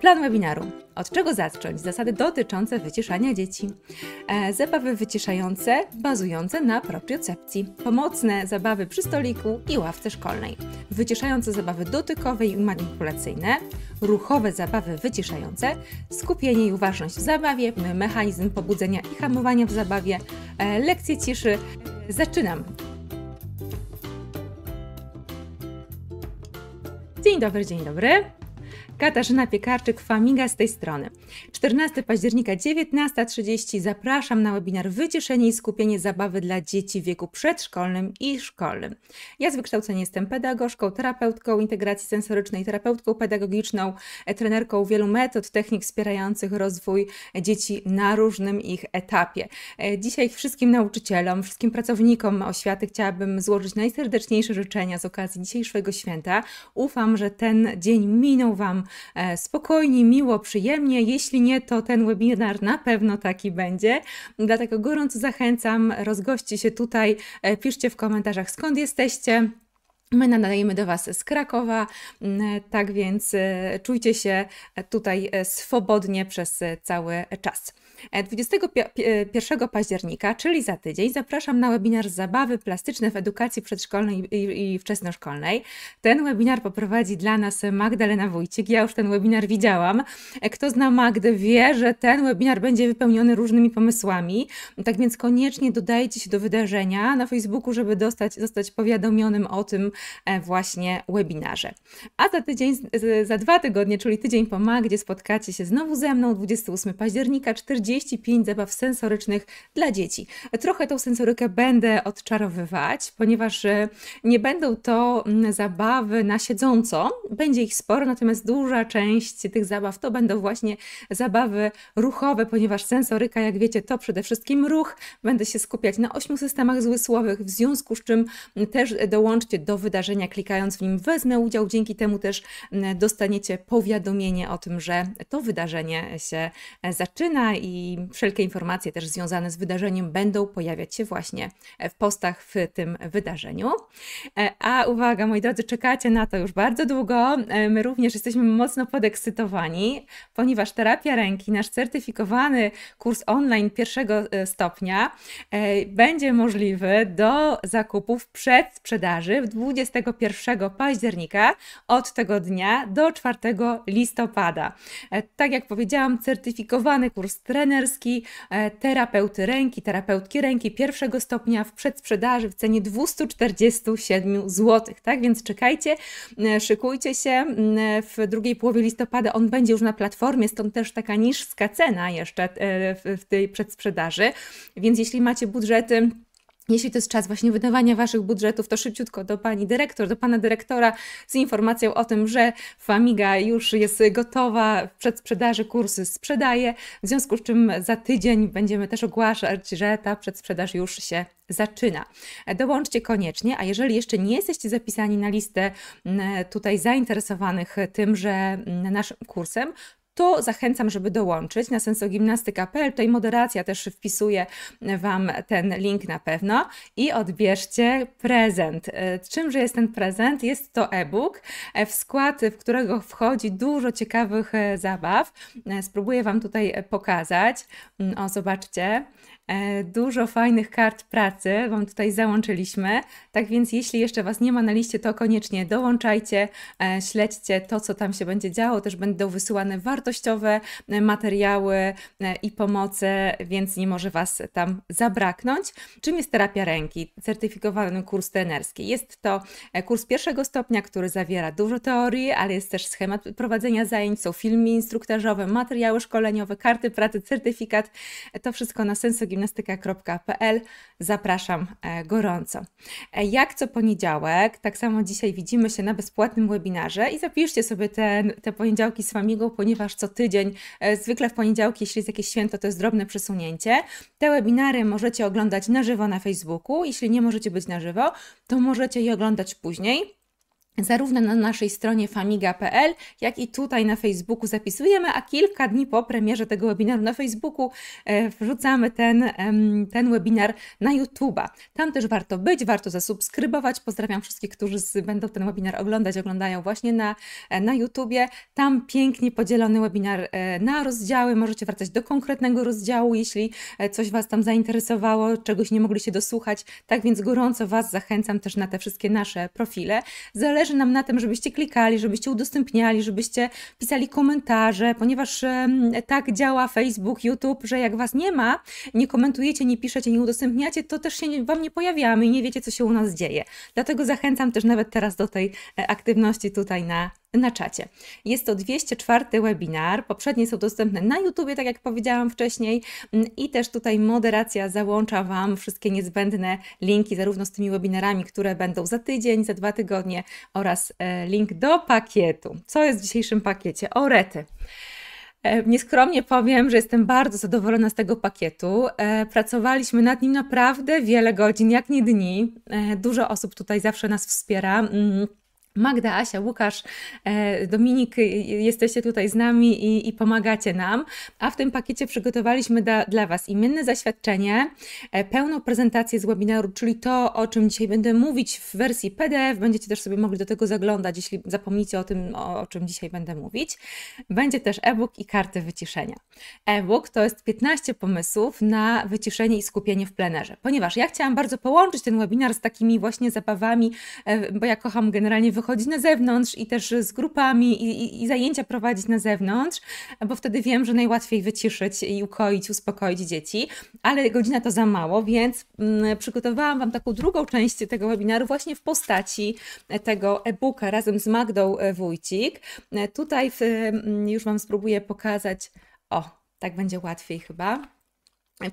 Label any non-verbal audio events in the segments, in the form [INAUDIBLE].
Plan webinaru. Od czego zacząć? Zasady dotyczące wyciszania dzieci. E, zabawy wyciszające, bazujące na propriocepcji. Pomocne zabawy przy stoliku i ławce szkolnej. Wyciszające zabawy dotykowe i manipulacyjne. Ruchowe zabawy wyciszające. Skupienie i uważność w zabawie. Mechanizm pobudzenia i hamowania w zabawie. E, lekcje ciszy. E, zaczynam. Dzień dobry, dzień dobry. Katarzyna Piekarczyk, Famiga z tej strony. 14 października 19.30 zapraszam na webinar Wyciszenie i skupienie zabawy dla dzieci w wieku przedszkolnym i szkolnym. Ja z wykształcenia jestem pedagogzką, terapeutką integracji sensorycznej, terapeutką pedagogiczną, e, trenerką wielu metod, technik wspierających rozwój dzieci na różnym ich etapie. E, dzisiaj wszystkim nauczycielom, wszystkim pracownikom oświaty chciałabym złożyć najserdeczniejsze życzenia z okazji dzisiejszego święta. Ufam, że ten dzień minął Wam E, spokojnie, miło, przyjemnie. Jeśli nie, to ten webinar na pewno taki będzie. Dlatego gorąco zachęcam, rozgoście się tutaj, e, piszcie w komentarzach skąd jesteście. My nadajemy do Was z Krakowa, mm, tak więc e, czujcie się tutaj swobodnie przez cały czas. 21 e, października, czyli za tydzień, zapraszam na webinar Zabawy plastyczne w edukacji przedszkolnej i wczesnoszkolnej. Ten webinar poprowadzi dla nas Magdalena Wójcik. Ja już ten webinar widziałam. E, kto zna Magdę, wie, że ten webinar będzie wypełniony różnymi pomysłami. Tak więc koniecznie dodajcie się do wydarzenia na Facebooku, żeby dostać, zostać powiadomionym o tym e, właśnie webinarze. A za tydzień, za dwa tygodnie, czyli tydzień po Magdzie, spotkacie się znowu ze mną 28 października 40 35 zabaw sensorycznych dla dzieci. Trochę tą sensorykę będę odczarowywać, ponieważ e, nie będą to mm, zabawy na siedząco, będzie ich sporo, natomiast duża część tych zabaw to będą właśnie zabawy ruchowe, ponieważ sensoryka, jak wiecie, to przede wszystkim ruch. Będę się skupiać na ośmiu systemach zmysłowych, w związku z czym mm, też dołączcie do wydarzenia, klikając w nim wezmę udział. Dzięki temu też mm, dostaniecie powiadomienie o tym, że to wydarzenie się e, zaczyna i wszelkie informacje też związane z wydarzeniem będą pojawiać się właśnie w postach w tym wydarzeniu. E, a uwaga, moi drodzy, czekacie na to już bardzo długo. E, my również jesteśmy mocno podekscytowani, ponieważ terapia ręki, nasz certyfikowany kurs online pierwszego e, stopnia, będzie możliwy do zakupów przed sprzedaży 21 października od tego dnia do 4 listopada. Tak jak powiedziałam, certyfikowany kurs trenerski, e, terapeuty ręki, terapeutki ręki pierwszego stopnia w przedsprzedaży w cenie 247 zł. Tak więc czekajcie, e, szykujcie się. W drugiej połowie listopada on będzie już na platformie, stąd też taka niższa cena jeszcze e, w tej przedsprzedaży. Więc jeśli macie budżety, jeśli to jest czas właśnie wydawania Waszych budżetów, to szybciutko do Pani Dyrektor, do Pana Dyrektora z informacją o tym, że Famiga już jest gotowa, przed sprzedaży kursy sprzedaje, w związku z czym za tydzień będziemy też ogłaszać, że ta przedsprzedaż już się zaczyna. Dołączcie koniecznie, a jeżeli jeszcze nie jesteście zapisani na listę tutaj zainteresowanych tym, że naszym kursem, to zachęcam, żeby dołączyć na sensogimnastyka.pl. Tutaj moderacja też wpisuje Wam ten link na pewno i odbierzcie prezent. E, czymże jest ten prezent? Jest to e-book, e, w skład w którego wchodzi dużo ciekawych e, zabaw. Spróbuję Wam tutaj pokazać. Mm, o, zobaczcie. E, dużo fajnych kart pracy Wam tutaj załączyliśmy. Tak więc, jeśli jeszcze Was nie ma na liście, to koniecznie dołączajcie, e, śledźcie to, co tam się będzie działo. Też będą wysyłane wartościowe e, materiały i pomoce, więc nie może Was tam zabraknąć. Czym jest terapia ręki? Certyfikowany kurs trenerski. Jest to kurs pierwszego stopnia, który zawiera dużo teorii, ale jest też schemat prowadzenia zajęć, są filmy instruktażowe, materiały szkoleniowe, karty pracy, certyfikat. To wszystko na sensu gimnastyka.pl. Zapraszam e, gorąco. E, jak co poniedziałek, tak samo dzisiaj widzimy się na bezpłatnym webinarze i zapiszcie sobie te, te poniedziałki z Famigą, ponieważ co tydzień, e, zwykle w poniedziałki, jeśli jest jakieś święto, to jest drobne przesunięcie. Te webinary możecie oglądać na żywo na Facebooku. Jeśli nie możecie być na żywo, to możecie je oglądać później zarówno na naszej stronie famiga.pl, jak i tutaj na Facebooku zapisujemy, a kilka dni po premierze tego webinaru na Facebooku e, wrzucamy ten, ten webinar na YouTube'a. Tam też warto być, warto zasubskrybować. Pozdrawiam wszystkich, którzy będą ten webinar oglądać, oglądają właśnie na, e, na YouTubie. Tam pięknie podzielony webinar e, na rozdziały. Możecie wracać do konkretnego rozdziału, jeśli coś Was tam zainteresowało, czegoś nie mogliście dosłuchać. Tak więc gorąco Was zachęcam też na te wszystkie nasze profile. Zależy zależy nam na tym, żebyście klikali, żebyście udostępniali, żebyście pisali komentarze, ponieważ tak działa Facebook, YouTube, że jak Was nie ma, nie komentujecie, nie piszecie, nie udostępniacie, to też się Wam nie pojawiamy i nie wiecie, co się u nas dzieje. Dlatego zachęcam też nawet teraz do tej e, aktywności tutaj na na czacie. Jest to 204 webinar, poprzednie są dostępne na YouTube, tak jak powiedziałam wcześniej mm, i też tutaj moderacja załącza Wam wszystkie niezbędne linki, zarówno z tymi webinarami, które będą za tydzień, za dwa tygodnie oraz e, link do pakietu. Co jest w dzisiejszym pakiecie? Orety. E, nieskromnie powiem, że jestem bardzo zadowolona z tego pakietu. E, pracowaliśmy nad nim naprawdę wiele godzin, jak nie dni. Dużo osób tutaj zawsze nas wspiera. Mm, Magda, Asia, Łukasz, e, Dominik, y, y, jesteście tutaj z nami i, i pomagacie nam. A w tym pakiecie przygotowaliśmy da, dla Was imienne zaświadczenie, e, pełną prezentację z webinaru, czyli to, o czym dzisiaj będę mówić w wersji PDF. Będziecie też sobie mogli do tego zaglądać, jeśli zapomnicie o tym, o, o czym dzisiaj będę mówić. Będzie też e-book i karty wyciszenia. E-book to jest 15 pomysłów na wyciszenie i skupienie w plenerze, ponieważ ja chciałam bardzo połączyć ten webinar z takimi właśnie zabawami, e, bo ja kocham generalnie wychodzić na zewnątrz i też z grupami i, i, i zajęcia prowadzić na zewnątrz, bo wtedy wiem, że najłatwiej wyciszyć i ukoić, uspokoić dzieci, ale godzina to za mało, więc mm, przygotowałam Wam taką drugą część tego webinaru właśnie w postaci tego e-booka razem z Magdą e, Wójcik. E, tutaj w, mm, już Wam spróbuję pokazać, o, tak będzie łatwiej chyba.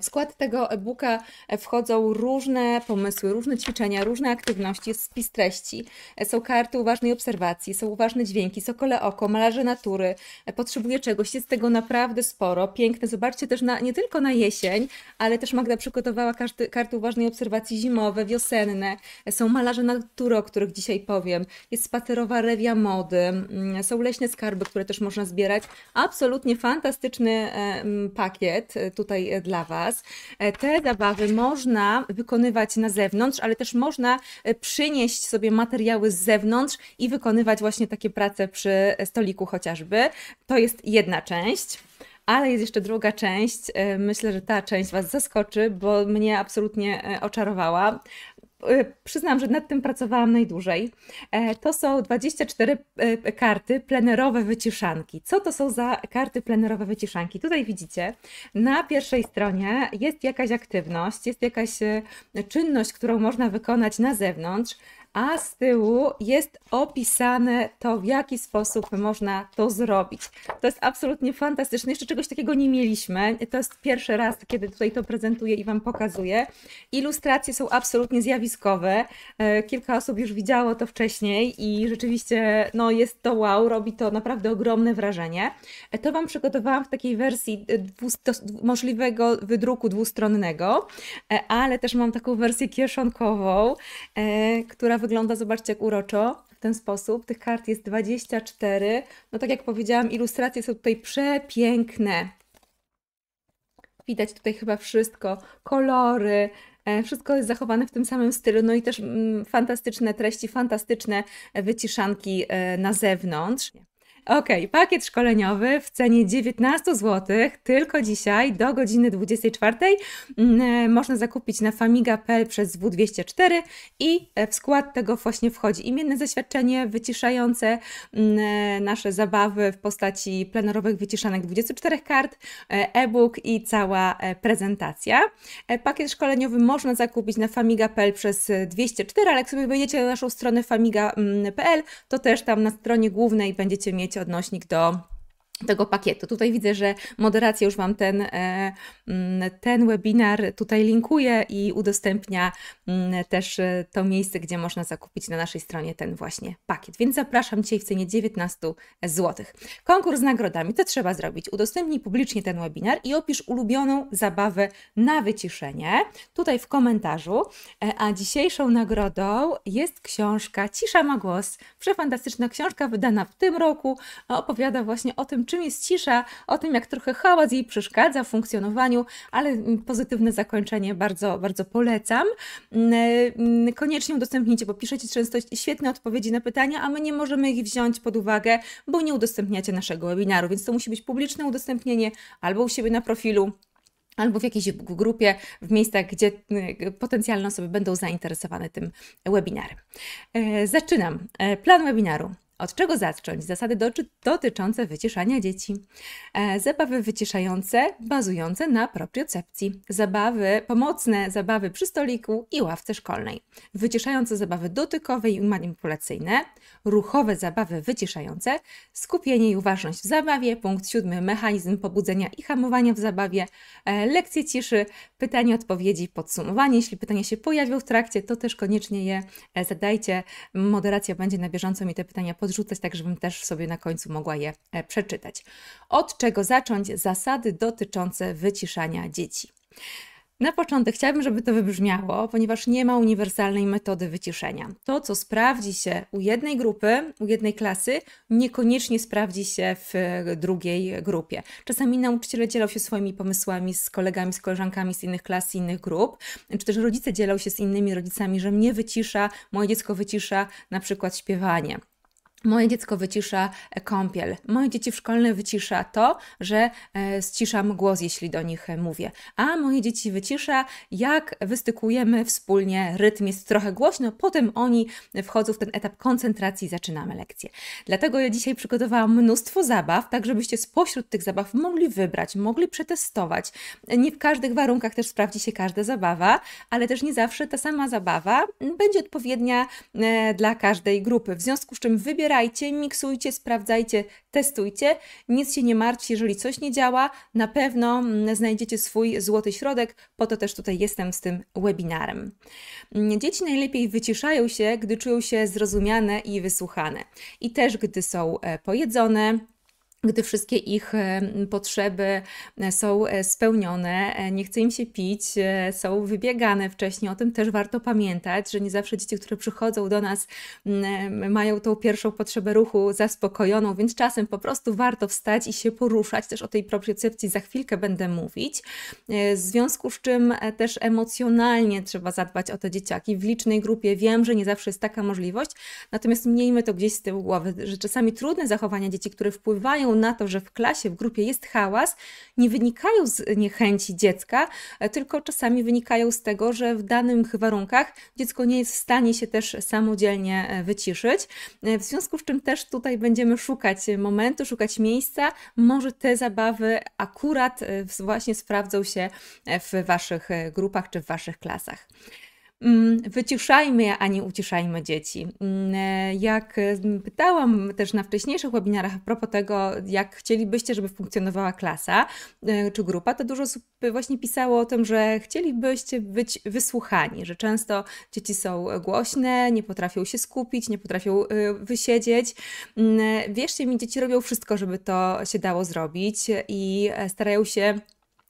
W skład tego e-booka wchodzą różne pomysły, różne ćwiczenia, różne aktywności, jest spis treści, są karty uważnej obserwacji, są uważne dźwięki, sokole oko, malarze natury, potrzebuje czegoś, jest tego naprawdę sporo, piękne. Zobaczcie też na, nie tylko na jesień, ale też Magda przygotowała karty, karty uważnej obserwacji zimowe, wiosenne, są malarze natury, o których dzisiaj powiem, jest spacerowa rewia mody, mm, są leśne skarby, które też można zbierać. Absolutnie fantastyczny e, pakiet e, tutaj e, dla Was. Was. E, te zabawy można wykonywać na zewnątrz, ale też można e, przynieść sobie materiały z zewnątrz i wykonywać właśnie takie prace przy e, stoliku chociażby. To jest jedna część. Ale jest jeszcze druga część. Myślę, że ta część Was zaskoczy, bo mnie absolutnie oczarowała. Y, przyznam, że nad tym pracowałam najdłużej. E, to są 24 e, karty plenerowe wyciszanki. Co to są za karty plenerowe wyciszanki? Tutaj widzicie, na pierwszej stronie jest jakaś aktywność, jest jakaś e, czynność, którą można wykonać na zewnątrz a z tyłu jest opisane to, w jaki sposób można to zrobić. To jest absolutnie fantastyczne. Jeszcze czegoś takiego nie mieliśmy. To jest pierwszy raz, kiedy tutaj to prezentuję i Wam pokazuję. Ilustracje są absolutnie zjawiskowe. E, kilka osób już widziało to wcześniej i rzeczywiście no, jest to wow, robi to naprawdę ogromne wrażenie. E, to Wam przygotowałam w takiej wersji możliwego wydruku dwustronnego, e, ale też mam taką wersję kieszonkową, która wygląda, zobaczcie jak uroczo w ten sposób. Tych kart jest 24. No tak jak powiedziałam, ilustracje są tutaj przepiękne. Widać tutaj chyba wszystko, kolory, e, wszystko jest zachowane w tym samym stylu, no i też mm, fantastyczne treści, fantastyczne wyciszanki e, na zewnątrz. Ok, pakiet szkoleniowy w cenie 19 zł tylko dzisiaj do godziny 24. Mm, e, można zakupić na famiga.pl przez W204 i e, w skład tego właśnie wchodzi imienne zaświadczenie wyciszające mm, e, nasze zabawy w postaci plenerowych wyciszanek 24 kart, e-book i cała prezentacja. Pakiet szkoleniowy można zakupić na famiga.pl przez 204, ale jak sobie wejdziecie na naszą stronę famiga.pl, to też tam na stronie głównej będziecie mieć odnośnik do tego pakietu. Tutaj widzę, że moderacja już Wam ten, e, mm, ten webinar tutaj linkuje i udostępnia mm, też e, to miejsce, gdzie można zakupić na naszej stronie ten właśnie pakiet. Więc zapraszam dzisiaj w cenie 19 zł. Konkurs z nagrodami. To trzeba zrobić. Udostępnij publicznie ten webinar i opisz ulubioną zabawę na wyciszenie tutaj w komentarzu. E, a dzisiejszą nagrodą jest książka Cisza ma głos. Przefantastyczna książka wydana w tym roku. Opowiada właśnie o tym, czym jest cisza, o tym, jak trochę hałas jej przeszkadza w funkcjonowaniu, ale pozytywne zakończenie bardzo, bardzo polecam. Mm, mm, koniecznie udostępnijcie, bo piszecie często świetne odpowiedzi na pytania, a my nie możemy ich wziąć pod uwagę, bo nie udostępniacie naszego webinaru, więc to musi być publiczne udostępnienie albo u siebie na profilu, albo w jakiejś grupie, w miejscach, gdzie y, potencjalne osoby będą zainteresowane tym webinarem. E, zaczynam. E, plan webinaru. Od czego zacząć? Zasady dotyczące wyciszania dzieci. E, zabawy wyciszające, bazujące na propriocepcji. Zabawy pomocne, zabawy przy stoliku i ławce szkolnej. Wyciszające zabawy dotykowe i manipulacyjne. Ruchowe zabawy wyciszające. Skupienie i uważność w zabawie. Punkt siódmy, mechanizm pobudzenia i hamowania w zabawie. E, lekcje ciszy, pytania, odpowiedzi, podsumowanie. Jeśli pytania się pojawią w trakcie, to też koniecznie je e, zadajcie. Moderacja będzie na bieżąco mi te pytania pozwoliła podrzucać, tak żebym też sobie na końcu mogła je e, przeczytać. Od czego zacząć? Zasady dotyczące wyciszania dzieci. Na początek chciałabym, żeby to wybrzmiało, ponieważ nie ma uniwersalnej metody wyciszenia. To, co sprawdzi się u jednej grupy, u jednej klasy, niekoniecznie sprawdzi się w e, drugiej grupie. Czasami nauczyciele dzielą się swoimi pomysłami z kolegami, z koleżankami z innych klas, z innych grup, czy też rodzice dzielą się z innymi rodzicami, że mnie wycisza, moje dziecko wycisza na przykład śpiewanie. Moje dziecko wycisza kąpiel. Moje dzieci w szkolne wycisza to, że e, ściszam głos, jeśli do nich e, mówię. A moje dzieci wycisza, jak wystykujemy wspólnie, rytm jest trochę głośno, potem oni wchodzą w ten etap koncentracji i zaczynamy lekcję. Dlatego ja dzisiaj przygotowałam mnóstwo zabaw, tak żebyście spośród tych zabaw mogli wybrać, mogli przetestować. Nie w każdych warunkach też sprawdzi się każda zabawa, ale też nie zawsze ta sama zabawa będzie odpowiednia e, dla każdej grupy. W związku z czym wybieram dobierajcie, miksujcie, sprawdzajcie, testujcie. Nic się nie martwcie, jeżeli coś nie działa, na pewno mm, znajdziecie swój złoty środek. Po to też tutaj jestem z tym webinarem. Mm, dzieci najlepiej wyciszają się, gdy czują się zrozumiane i wysłuchane. I też gdy są e, pojedzone, gdy wszystkie ich e, potrzeby e, są e, spełnione, nie chce im się pić, są wybiegane wcześniej. O tym też warto pamiętać, że nie zawsze dzieci, które przychodzą do nas, mają tą pierwszą potrzebę ruchu zaspokojoną, więc czasem po prostu warto wstać i się poruszać. Też o tej propriocepcji za chwilkę będę mówić. W związku z czym też emocjonalnie trzeba zadbać o te dzieciaki. W licznej grupie wiem, że nie zawsze jest taka możliwość, natomiast miejmy to gdzieś z tyłu głowy, że czasami trudne zachowania dzieci, które wpływają wpływają na to, że w klasie, w grupie jest hałas, nie wynikają z niechęci dziecka, e, tylko czasami wynikają z tego, że w danych warunkach dziecko nie jest w stanie się też samodzielnie e, wyciszyć. E, w związku z czym też tutaj będziemy szukać momentu, szukać miejsca. Może te zabawy akurat właśnie sprawdzą się w Waszych grupach czy w Waszych klasach. Mm, wyciszajmy, a nie uciszajmy dzieci. Mm, e, jak e, pytałam też na wcześniejszych webinarach a propos tego, jak chcielibyście, żeby funkcjonowała klasa e, czy grupa, to dużo osób właśnie pisało o tym, że chcielibyście być wysłuchani, że często dzieci są głośne, nie potrafią się skupić, nie potrafią wysiedzieć. Mm, wierzcie mi, dzieci robią wszystko, żeby to się dało zrobić i starają się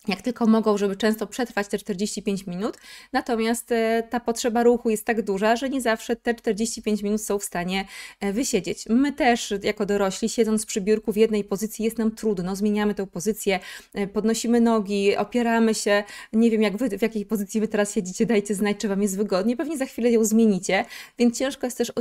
jak tylko mogą, żeby często przetrwać te 45 minut. Natomiast e, ta potrzeba ruchu jest tak duża, że nie zawsze te 45 minut są w stanie e, wysiedzieć. My też, jako dorośli, siedząc przy biurku w jednej pozycji, jest nam trudno, zmieniamy tę pozycję, e, podnosimy nogi, opieramy się. Nie wiem, jak wy, w jakiej pozycji wy teraz siedzicie, dajcie znać, czy wam jest wygodnie. Pewnie za chwilę ją zmienicie, więc ciężko jest też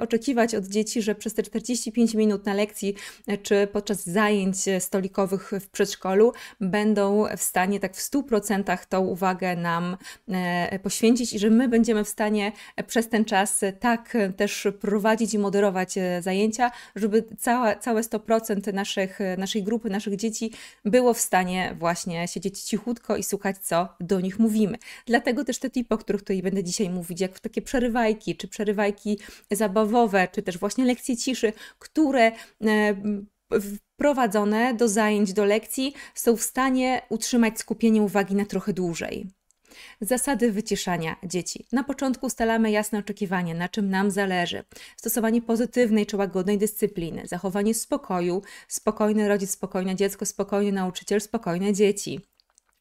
oczekiwać od dzieci, że przez te 45 minut na lekcji czy podczas zajęć stolikowych w przedszkolu będą w stanie stanie tak w 100% tą uwagę nam e, poświęcić i że my będziemy w stanie e, przez ten czas e, tak też prowadzić i moderować zajęcia, żeby całe, całe 100% naszych, naszej grupy, naszych dzieci było w stanie właśnie siedzieć cichutko i słuchać, co do nich mówimy. Dlatego też te tipy, o których tutaj będę dzisiaj mówić, jak takie przerywajki, czy przerywajki zabawowe, czy też właśnie lekcje ciszy, które prowadzone do zajęć, do lekcji są w stanie utrzymać skupienie uwagi na trochę dłużej. Zasady wycieszania dzieci. Na początku ustalamy jasne oczekiwania, na czym nam zależy. Stosowanie pozytywnej czy łagodnej dyscypliny, zachowanie spokoju, spokojny rodzic, spokojne dziecko, spokojny nauczyciel, spokojne dzieci.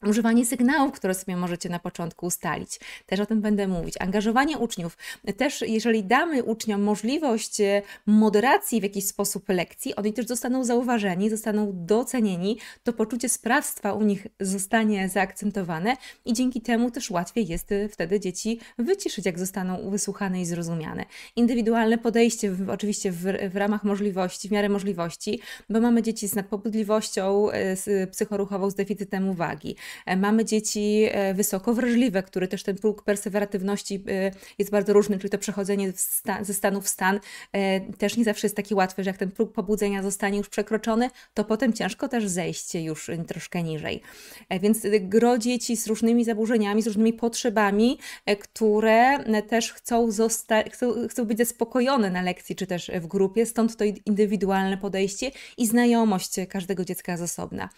Używanie sygnałów, które sobie możecie na początku ustalić. Też o tym będę mówić. Angażowanie uczniów. Też jeżeli damy uczniom możliwość e, moderacji w jakiś sposób lekcji, oni też zostaną zauważeni, zostaną docenieni, to poczucie sprawstwa u nich zostanie zaakcentowane i dzięki temu też łatwiej jest e, wtedy dzieci wyciszyć, jak zostaną wysłuchane i zrozumiane. Indywidualne podejście w, oczywiście w, w ramach możliwości, w miarę możliwości, bo mamy dzieci z nadpobudliwością e, z psychoruchową, z deficytem uwagi E, mamy dzieci e, wysoko wrażliwe, które też ten próg perseweratywności e, jest bardzo różny, czyli to przechodzenie stan, ze stanu w stan też nie zawsze jest taki łatwy, że jak ten próg pobudzenia zostanie już przekroczony, to potem ciężko też zejść już y, troszkę niżej. Więc y, gro dzieci z różnymi zaburzeniami, z różnymi potrzebami, które też chcą, zosta- chcą, chcą być zaspokojone na lekcji czy też w grupie, stąd to indywidualne podejście i znajomość każdego dziecka z osobna.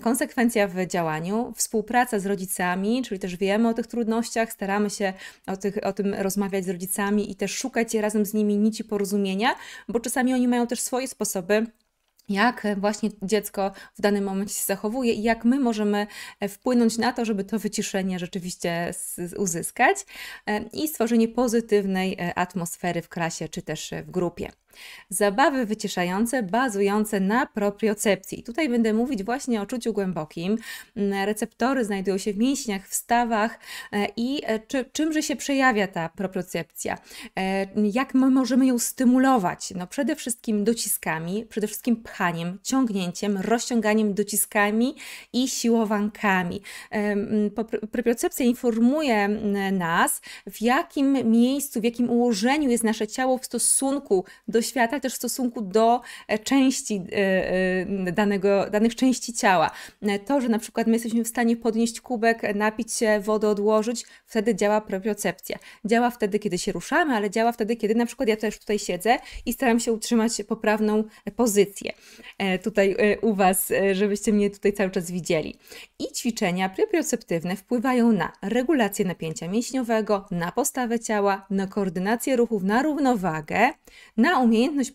Konsekwencja w działaniu, współpraca z rodzicami, czyli też wiemy o tych trudnościach, staramy się o, tych, o tym rozmawiać z rodzicami i też szukać razem z nimi nici porozumienia, bo czasami oni mają też swoje sposoby jak właśnie dziecko w danym momencie się zachowuje i jak my możemy e, wpłynąć na to, żeby to wyciszenie rzeczywiście uzyskać e, i stworzenie pozytywnej e, atmosfery w klasie czy też w grupie. Zabawy wyciszające, bazujące na propriocepcji. Tutaj będę mówić właśnie o czuciu głębokim. Mm, receptory znajdują się w mięśniach, w stawach e, i e, czy, czymże się przejawia ta propriocepcja? E, jak my możemy ją stymulować? No przede wszystkim dociskami, przede wszystkim pchaniem, ciągnięciem, rozciąganiem dociskami i siłowankami. Mm, propriocepcja informuje mm, nas, w jakim miejscu, w jakim ułożeniu jest nasze ciało w stosunku do do świata, ale też w stosunku do e, części e, e, danego, danych części ciała. To, że na przykład my jesteśmy w stanie podnieść kubek, napić się, wodę odłożyć, wtedy działa propriocepcja. Działa wtedy, kiedy się ruszamy, ale działa wtedy, kiedy na przykład ja też tutaj siedzę i staram się utrzymać poprawną pozycję tutaj u Was, żebyście mnie tutaj cały czas widzieli. I ćwiczenia proprioceptywne wpływają na regulację napięcia mięśniowego, na postawę ciała, na koordynację ruchów, na równowagę, na umiejętności umiejętność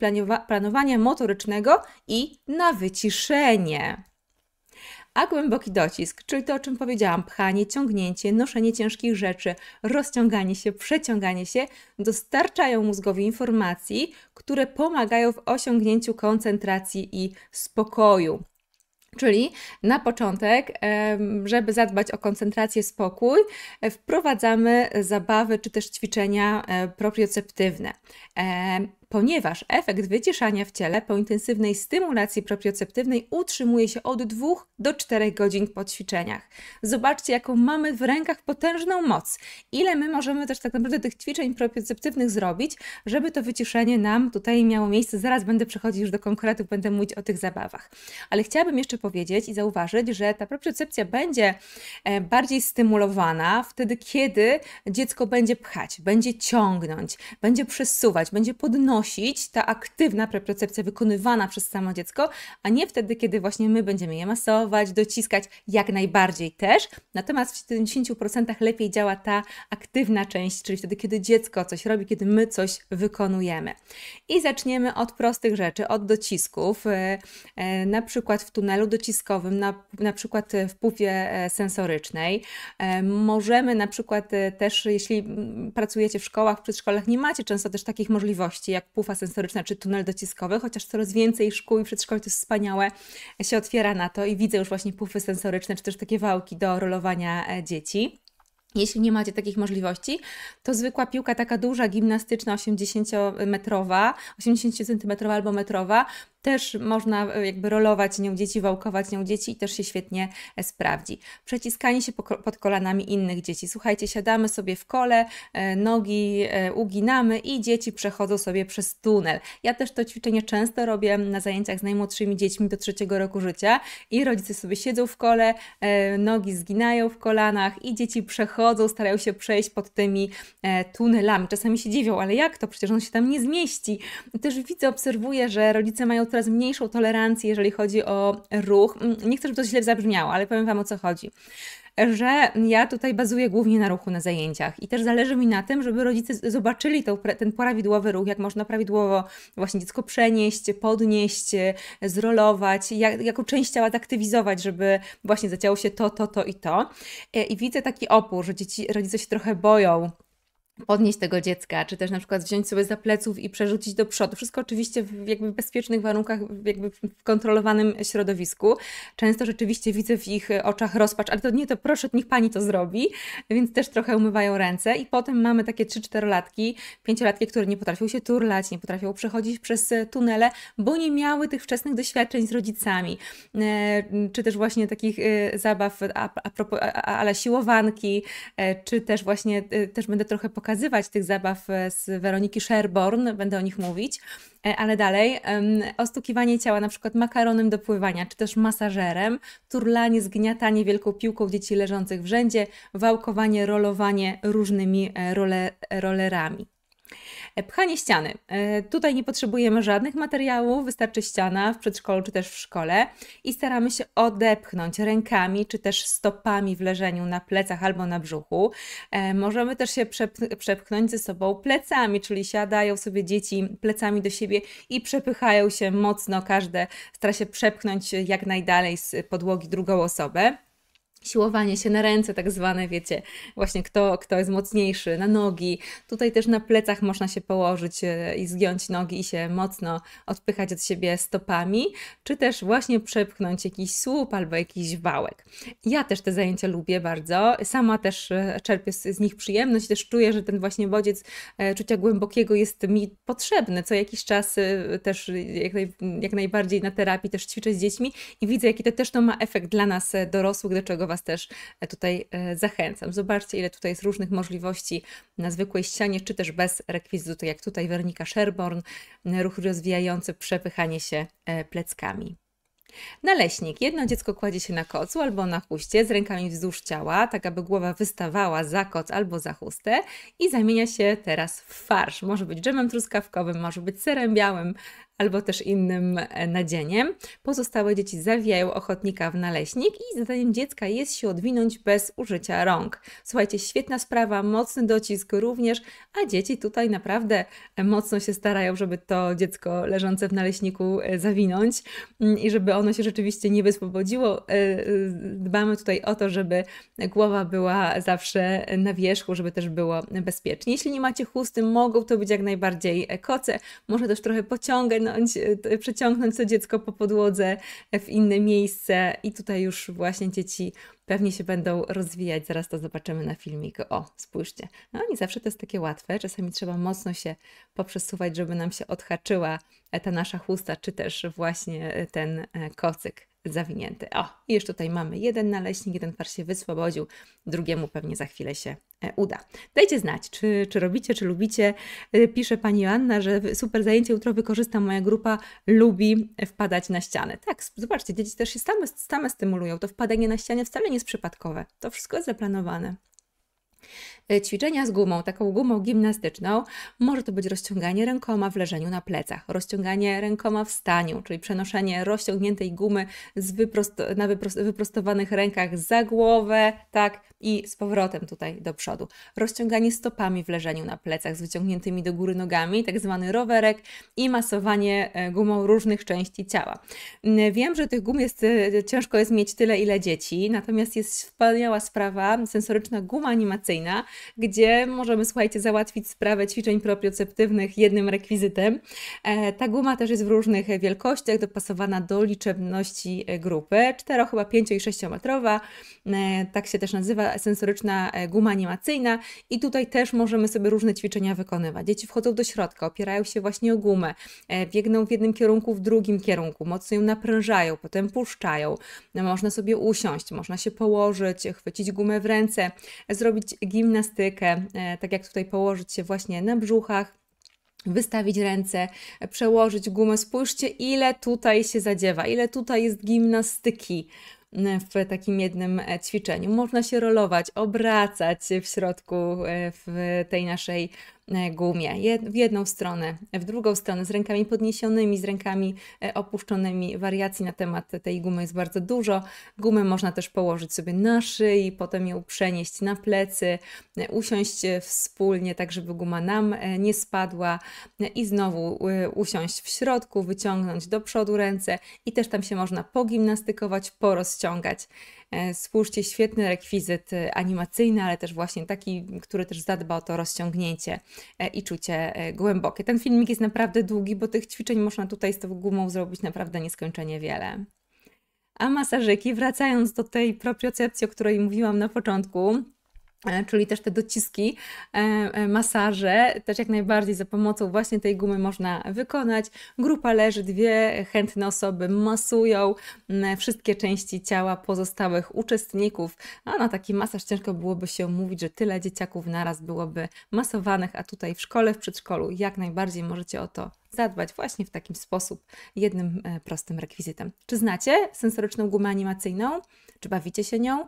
planowania motorycznego i na wyciszenie. A głęboki docisk, czyli to, o czym powiedziałam, pchanie, ciągnięcie, noszenie ciężkich rzeczy, rozciąganie się, przeciąganie się, dostarczają mózgowi informacji, które pomagają w osiągnięciu koncentracji i spokoju. Czyli na początek, żeby zadbać o koncentrację, spokój, e, wprowadzamy zabawy czy też ćwiczenia e, proprioceptywne. E, ponieważ efekt wyciszania w ciele po intensywnej stymulacji proprioceptywnej utrzymuje się od 2 do 4 godzin po ćwiczeniach. Zobaczcie, jaką mamy w rękach potężną moc. Ile my możemy też tak naprawdę tych ćwiczeń proprioceptywnych zrobić, żeby to wyciszenie nam tutaj miało miejsce. Zaraz będę przechodzić już do konkretów, będę mówić o tych zabawach. Ale chciałabym jeszcze powiedzieć i zauważyć, że ta propriocepcja będzie e, bardziej stymulowana wtedy, kiedy dziecko będzie pchać, będzie ciągnąć, będzie przesuwać, będzie podnosić, nosić, ta aktywna preprocepcja wykonywana przez samo dziecko, a nie wtedy, kiedy właśnie my będziemy je masować, dociskać jak najbardziej też. Natomiast w 70% lepiej działa ta aktywna część, czyli wtedy, kiedy dziecko coś robi, kiedy my coś wykonujemy. I zaczniemy od prostych rzeczy, od docisków, e, e, na przykład w tunelu dociskowym, na, na przykład w pupie e, sensorycznej. Możemy na przykład też, jeśli mm, pracujecie w szkołach, w przedszkolach, nie macie często też takich możliwości jak jak pufa sensoryczna czy tunel dociskowy, chociaż coraz więcej szkół i przedszkoli, to jest wspaniałe, się otwiera na to i widzę już właśnie pufy sensoryczne, czy też takie wałki do rolowania e, dzieci. Jeśli nie macie takich możliwości, to zwykła piłka taka duża, gimnastyczna, 80-metrowa, 80 cm albo metrowa, też można e, jakby rolować nią dzieci, wałkować nią dzieci i też się świetnie e, sprawdzi. Przeciskanie się pod kolanami innych dzieci. Słuchajcie, siadamy sobie w kole, e, nogi uginamy i dzieci przechodzą sobie przez tunel. Ja też to ćwiczenie często robię na zajęciach z najmłodszymi dziećmi do trzeciego roku życia i rodzice sobie siedzą w kole, nogi zginają w kolanach i dzieci przechodzą, starają się przejść pod tymi tunelami. Czasami się dziwią, ale jak to? Przecież on się tam nie zmieści. Też widzę, obserwuję, że rodzice mają coraz mniejszą tolerancję, jeżeli chodzi o ruch. Mm, nie chcę, żeby to źle zabrzmiało, ale powiem Wam o co chodzi że ja tutaj bazuję głównie na ruchu na zajęciach i też zależy mi na tym, żeby rodzice zobaczyli ten prawidłowy ruch, jak można prawidłowo właśnie dziecko przenieść, podnieść, zrolować, jak, jaką część ciała zaktywizować, żeby właśnie zaciało się to, to, to i to. E, I widzę taki opór, że dzieci, rodzice się trochę boją podnieść tego dziecka, czy też na przykład wziąć sobie za pleców i przerzucić do przodu. Wszystko oczywiście w jakby bezpiecznych warunkach, jakby w kontrolowanym środowisku. Często rzeczywiście widzę w ich e, oczach rozpacz, ale to nie, to proszę, niech pani to zrobi, więc też trochę umywają ręce i potem mamy takie 3-4-latki, 5-latki, które nie potrafią się turlać, nie potrafią przechodzić przez e, tunele, bo nie miały tych wczesnych doświadczeń z rodzicami, e, czy też właśnie takich zabaw a, a, a, a, a siłowanki, czy też właśnie, też będę trochę pokazać pokazywać tych zabaw e, z Weroniki Sherborn, będę o nich mówić, e, ale dalej, ostukiwanie ciała na przykład makaronem do pływania, czy też masażerem, turlanie, zgniatanie wielką piłką dzieci leżących w rzędzie, wałkowanie, rolowanie różnymi e, role, rolerami. E, pchanie ściany. E, tutaj nie potrzebujemy żadnych materiałów, wystarczy ściana w przedszkolu czy też w szkole i staramy się odepchnąć rękami czy też stopami w leżeniu na plecach albo na brzuchu. E, możemy też się przepchnąć ze sobą plecami, czyli siadają sobie dzieci plecami do siebie i przepychają się mocno, każde stara się przepchnąć jak najdalej z podłogi drugą osobę siłowanie się na ręce, tak zwane, wiecie, właśnie kto, kto jest mocniejszy, na nogi. Tutaj też na plecach można się położyć e, i zgiąć nogi i się mocno odpychać od siebie stopami, czy też właśnie przepchnąć jakiś słup albo jakiś wałek. Ja też te zajęcia lubię bardzo, sama też e, czerpię z, nich przyjemność, też czuję, że ten właśnie bodziec e, czucia głębokiego jest mi potrzebny. Co jakiś czas też jak, naj, jak najbardziej na terapii też ćwiczę z dziećmi i widzę, jaki to też to ma efekt dla nas dorosłych, do czego Was Was też e, tutaj e, zachęcam. Zobaczcie, ile tutaj jest różnych możliwości na zwykłej ścianie, czy też bez rekwizytu, tak jak tutaj Wernika Sherborn, e, ruch rozwijający, przepychanie się pleckami. Naleśnik. Jedno dziecko kładzie się na kocu albo na chuście z rękami wzdłuż ciała, tak aby głowa wystawała za koc albo za chustę i zamienia się teraz w farsz. Może być dżemem truskawkowym, może być serem białym, albo też innym e, nadzieniem. Pozostałe dzieci zawijają ochotnika w naleśnik i zadaniem dziecka jest się odwinąć bez użycia rąk. Słuchajcie, świetna sprawa, mocny docisk również, a dzieci tutaj naprawdę e, mocno się starają, żeby to dziecko leżące w naleśniku e, zawinąć mm, i żeby ono się rzeczywiście nie wyswobodziło. Dbamy tutaj o to, żeby głowa była zawsze na wierzchu, żeby też było bezpiecznie. Jeśli nie macie chusty, mogą to być jak najbardziej koce. Może też trochę pociągać popłynąć, e, przeciągnąć to dziecko po podłodze w inne miejsce i tutaj już właśnie dzieci pewnie się będą rozwijać. Zaraz to zobaczymy na filmiku. O, spójrzcie. No nie zawsze to jest takie łatwe. Czasami trzeba mocno się poprzesuwać, żeby nam się odhaczyła e, ta nasza chusta, czy też właśnie e, ten kocyk zawinięty. O, i już tutaj mamy jeden naleśnik, jeden par się wyswobodził, drugiemu pewnie za chwilę się E, uda. Dajcie znać, czy, czy robicie, czy lubicie. E, pisze pani Joanna, że super zajęcie jutro wykorzysta Moja grupa lubi wpadać na ścianę. Tak, zobaczcie, dzieci też się same, same stymulują. To wpadanie na ścianę wcale nie jest przypadkowe. To wszystko jest zaplanowane. E, ćwiczenia z gumą, taką gumą gimnastyczną, może to być rozciąganie rękoma w leżeniu na plecach, rozciąganie rękoma w staniu, czyli przenoszenie rozciągniętej gumy z wyprost na wyprost wyprostowanych rękach za głowę, tak, i z powrotem tutaj do przodu. Rozciąganie stopami w leżeniu na plecach z wyciągniętymi do góry nogami, tak zwany rowerek i masowanie e, gumą różnych części ciała. Wiem, że tych gum jest e, ciężko jest mieć tyle ile dzieci, natomiast jest wspaniała sprawa sensoryczna guma animacyjna, gdzie możemy, słuchajcie, załatwić sprawę ćwiczeń proprioceptywnych jednym rekwizytem. E, ta guma też jest w różnych wielkościach, dopasowana do liczebności e, grupy. 4, chyba 5 i 6 metrowa, e, tak się też nazywa sensoryczna guma animacyjna i tutaj też możemy sobie różne ćwiczenia wykonywać. Dzieci wchodzą do środka, opierają się właśnie o gumę, biegną w jednym kierunku, w drugim kierunku, mocno ją naprężają, potem puszczają. Można sobie usiąść, można się położyć, chwycić gumę w ręce, zrobić gimnastykę gimnastykę, e, tak jak tutaj położyć się właśnie na brzuchach wystawić ręce, przełożyć gumę. Spójrzcie, ile tutaj się zadziewa, ile tutaj jest gimnastyki e, w takim jednym e, ćwiczeniu. Można się rolować, obracać w środku w tej naszej E, gumie. W jedną stronę, w drugą stronę, z rękami podniesionymi, z rękami e, opuszczonymi. Wariacji na temat tej gumy jest bardzo dużo. Gumę można też położyć sobie na szyi, potem ją przenieść na plecy, e, usiąść wspólnie, tak żeby guma nam nie spadła i znowu usiąść w środku, wyciągnąć do przodu ręce i też tam się można pogimnastykować, porozciągać. E, spójrzcie, świetny rekwizyt e, animacyjny, ale też właśnie taki, który też zadba o to rozciągnięcie e, i czucie głębokie. Ten filmik jest naprawdę długi, bo tych ćwiczeń można tutaj z tą gumą zrobić naprawdę nieskończenie wiele. A masażyki, wracając do tej propriocepcji, o której mówiłam na początku, E, czyli też te dociski, e, e, masaże, też jak najbardziej za pomocą właśnie tej gumy można wykonać. Grupa leży, dwie chętne osoby masują wszystkie części ciała pozostałych uczestników, a na taki masaż ciężko byłoby się mówić, że tyle dzieciaków naraz byłoby masowanych, a tutaj w szkole, w przedszkolu jak najbardziej możecie o to zadbać właśnie w takim sposób, jednym prostym rekwizytem. Czy znacie sensoryczną gumę animacyjną? Czy bawicie się nią?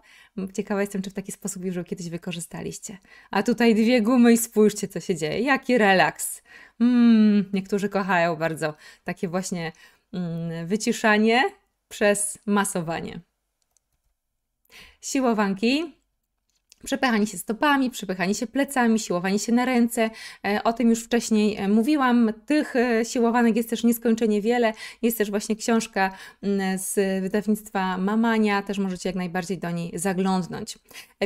Ciekawa jestem, czy w taki sposób już ją kiedyś wykorzystaliście. A tutaj dwie gumy i spójrzcie, co się dzieje. Jaki relaks. Mm, niektórzy kochają bardzo takie właśnie mm, wyciszanie przez masowanie. Siłowanki Przepychanie się stopami, przepychanie się plecami, siłowanie się na ręce. E, o tym już wcześniej e, mówiłam. Tych e, siłowanek jest też nieskończenie wiele. Jest też właśnie książka mm, z wydawnictwa Mamania, też możecie jak najbardziej do niej zaglądnąć.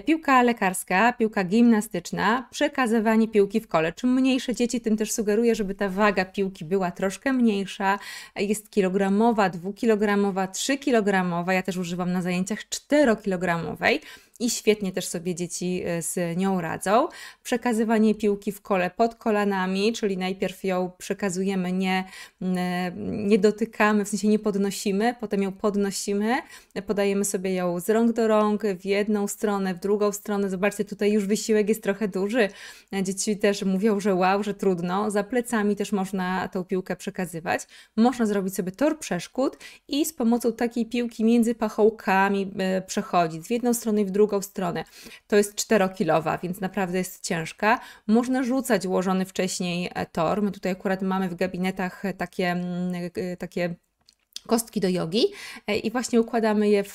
Piłka lekarska, piłka gimnastyczna, przekazywanie piłki w kole. Czym mniejsze dzieci, tym też sugeruję, żeby ta waga piłki była troszkę mniejsza. Jest kilogramowa, dwukilogramowa, trzykilogramowa. Ja też używam na zajęciach czterokilogramowej. kilogramowej i świetnie też sobie dzieci e, z nią radzą. Przekazywanie piłki w kole pod kolanami, czyli najpierw ją przekazujemy, nie, nie dotykamy, w sensie nie podnosimy, potem ją podnosimy, podajemy sobie ją z rąk do rąk, w jedną stronę, w drugą stronę. Zobaczcie, tutaj już wysiłek jest trochę duży. Dzieci też mówią, że wow, że trudno. Za plecami też można tą piłkę przekazywać. Można zrobić sobie tor przeszkód i z pomocą takiej piłki między pachołkami e, przechodzić w jedną stronę i w drugą drugą stronę. To jest 4-kilowa, więc naprawdę jest ciężka. Można rzucać ułożony wcześniej e, tor. My tutaj akurat mamy w gabinetach e, takie, mm, e, takie kostki do jogi i właśnie układamy je w,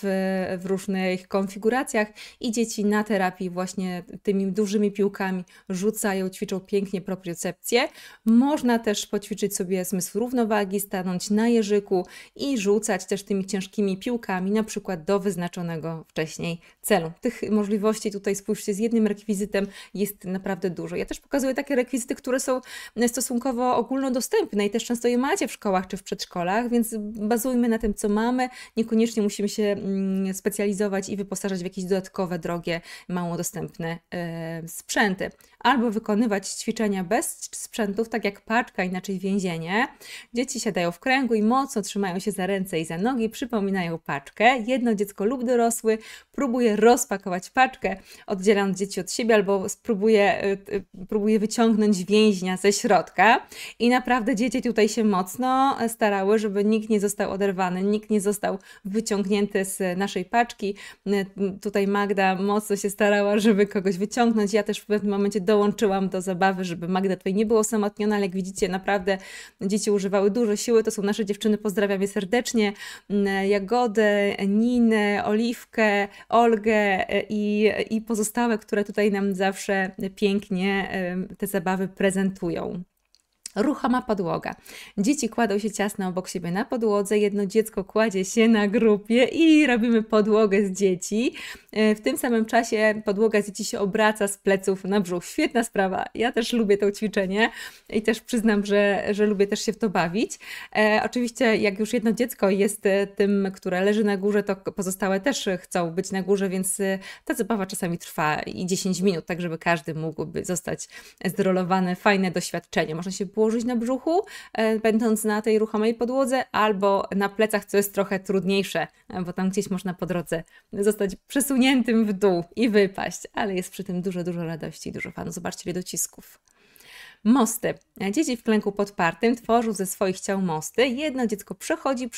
w, różnych konfiguracjach i dzieci na terapii właśnie tymi dużymi piłkami rzucają, ćwiczą pięknie propriocepcję. Można też poćwiczyć sobie zmysł równowagi, stanąć na jeżyku i rzucać też tymi ciężkimi piłkami, na przykład do wyznaczonego wcześniej celu. Tych możliwości tutaj spójrzcie z jednym rekwizytem jest naprawdę dużo. Ja też pokazuję takie rekwizyty, które są stosunkowo ogólnodostępne i też często je macie w szkołach czy w przedszkolach, więc bazujmy na tym, co mamy. Niekoniecznie musimy się mm, specjalizować i wyposażać w jakieś dodatkowe, drogie, mało dostępne e, sprzęty. Albo wykonywać ćwiczenia bez sprzętów, tak jak paczka, inaczej więzienie. Dzieci siadają w kręgu i mocno trzymają się za ręce i za nogi, przypominają paczkę. Jedno dziecko lub dorosły próbuje rozpakować paczkę, oddzielam dzieci od siebie albo spróbuję y, y, próbuję wyciągnąć więźnia ze środka. I naprawdę dzieci tutaj się mocno starały, żeby nikt nie został oderwany, nikt nie został wyciągnięty z naszej paczki. Y, tutaj Magda mocno się starała, żeby kogoś wyciągnąć. Ja też w pewnym momencie dołączyłam do zabawy, żeby Magda tutaj nie była osamotniona, ale jak widzicie, naprawdę dzieci używały dużo siły. To są nasze dziewczyny, pozdrawiam je serdecznie. Jagodę, Ninę, Oliwkę, Olgę, E, i, i pozostałe, które tutaj nam zawsze pięknie te zabawy prezentują ruchoma podłoga. Dzieci kładą się ciasno obok siebie na podłodze, jedno dziecko kładzie się na grupie i robimy podłogę z dzieci. E, w tym samym czasie podłoga z dzieci się obraca z pleców na brzuch. Świetna sprawa. Ja też lubię to ćwiczenie i też przyznam, że, że lubię też się w to bawić. E, oczywiście, jak już jedno dziecko jest e, tym, które leży na górze, to pozostałe też chcą być na górze, więc e, ta zabawa czasami trwa i 10 minut, tak żeby każdy mógł zostać zdrolowany. Fajne doświadczenie. Można się było położyć na brzuchu, e, będąc na tej ruchomej podłodze, albo na plecach, co jest trochę trudniejsze, e, bo tam gdzieś można po drodze zostać przesuniętym w dół i wypaść, ale jest przy tym dużo, dużo radości i dużo fanów. Zobaczcie ile docisków. Mosty. Dzieci w klęku podpartym tworzą ze swoich ciał mosty. Jedno dziecko przechodzi,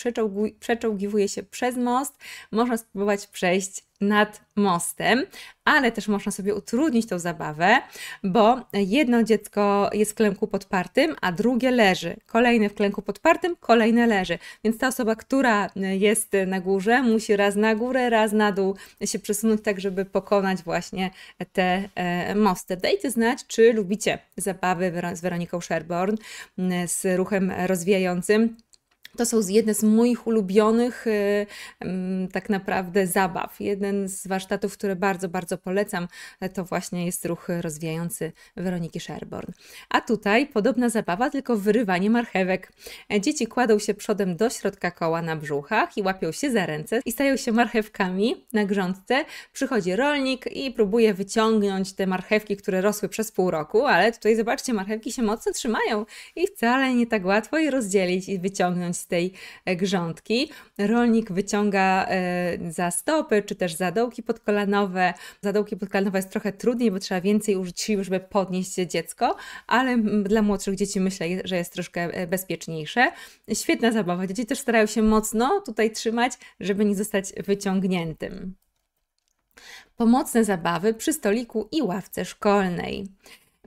przeczołgiwuje się przez most. Można spróbować przejść nad mostem, ale też można sobie utrudnić tą zabawę, bo jedno dziecko jest w klęku podpartym, a drugie leży. Kolejne w klęku podpartym, kolejne leży. Więc ta osoba, która jest na górze, musi raz na górę, raz na dół się przesunąć, tak żeby pokonać właśnie te e, mosty. Dajcie znać, czy lubicie zabawy z Weroniką Sherborne, z ruchem rozwijającym to są jedne z moich ulubionych y, mm, tak naprawdę zabaw. Jeden z warsztatów, które bardzo, bardzo polecam, e, to właśnie jest ruch rozwijający Weroniki Sherborn. A tutaj podobna zabawa, tylko wyrywanie marchewek. E, dzieci kładą się przodem do środka koła na brzuchach i łapią się za ręce i stają się marchewkami na grządce. Przychodzi rolnik i próbuje wyciągnąć te marchewki, które rosły przez pół roku, ale tutaj zobaczcie, marchewki się mocno trzymają i wcale nie tak łatwo je rozdzielić i wyciągnąć z tej e, grządki. Rolnik wyciąga e, za stopy czy też zadołki podkolanowe. Zadołki podkolanowe jest trochę trudniej, bo trzeba więcej użyć sił, żeby podnieść dziecko, ale dla młodszych dzieci myślę, że jest troszkę e, bezpieczniejsze. Świetna zabawa. Dzieci też starają się mocno tutaj trzymać, żeby nie zostać wyciągniętym pomocne zabawy przy stoliku i ławce szkolnej.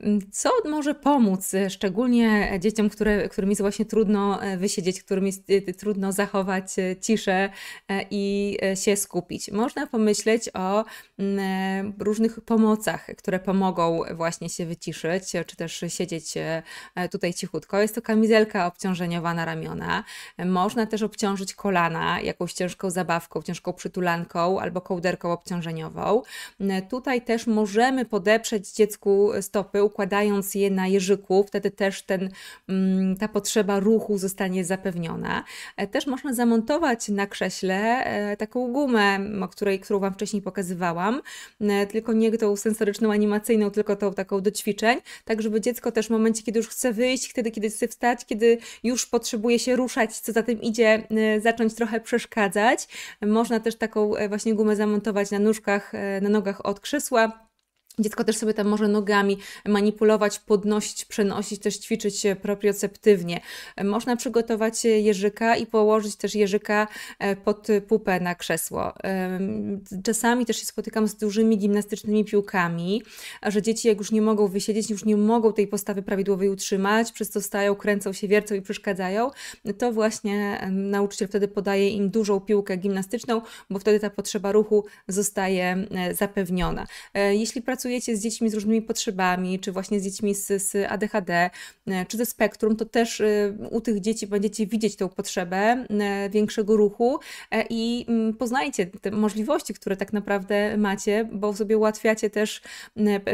Mm, co może pomóc, e, szczególnie e, dzieciom, które, którym jest właśnie trudno e, wysiedzieć, którym jest trudno zachować ciszę i się skupić? Można pomyśleć o mm, różnych pomocach, które pomogą właśnie się wyciszyć, czy też siedzieć tutaj cichutko. Jest to kamizelka obciążeniowa na ramiona. Można też obciążyć kolana jakąś ciężką zabawką, ciężką przytulanką albo kołderką obciążeniową. Tutaj też możemy podeprzeć dziecku stopy, układając je na jeżyku, wtedy też ten, mm, ta potrzeba ruchu zostanie zapewniona. E, też można zamontować na krześle e, taką gumę, o której, którą Wam wcześniej pokazywałam, e, tylko nie tą sensoryczną, animacyjną, tylko tą taką do ćwiczeń, tak żeby dziecko też w momencie, kiedy już chce wyjść, wtedy, kiedy chce wstać, kiedy już potrzebuje się ruszać, co za tym idzie, zacząć trochę przeszkadzać. Można też taką właśnie gumę zamontować na nóżkach, na nogach od krzesła Dziecko też sobie tam może nogami manipulować, podnosić, przenosić, też ćwiczyć proprioceptywnie. Można przygotować jeżyka i położyć też jeżyka e, pod pupę na krzesło. Czasami też się spotykam z dużymi gimnastycznymi piłkami, że dzieci jak już nie mogą wysiedzieć, już nie mogą tej postawy prawidłowej utrzymać, przez co stają, kręcą się, wiercą i przeszkadzają, to właśnie nauczyciel wtedy podaje im dużą piłkę gimnastyczną, bo wtedy ta potrzeba ruchu zostaje e, zapewniona. E, jeśli pracuje pracujecie z dziećmi z różnymi potrzebami, czy właśnie z dziećmi z, z ADHD, e, czy ze spektrum, to też e, u tych dzieci będziecie widzieć tą potrzebę e, większego ruchu i mm, poznajcie te możliwości, które tak naprawdę macie, bo sobie ułatwiacie też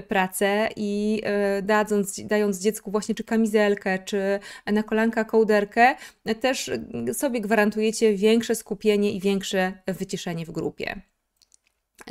pracę i dadząc, dając dziecku właśnie czy kamizelkę, czy na kolanka kołderkę, też sobie gwarantujecie większe skupienie i większe wyciszenie w grupie.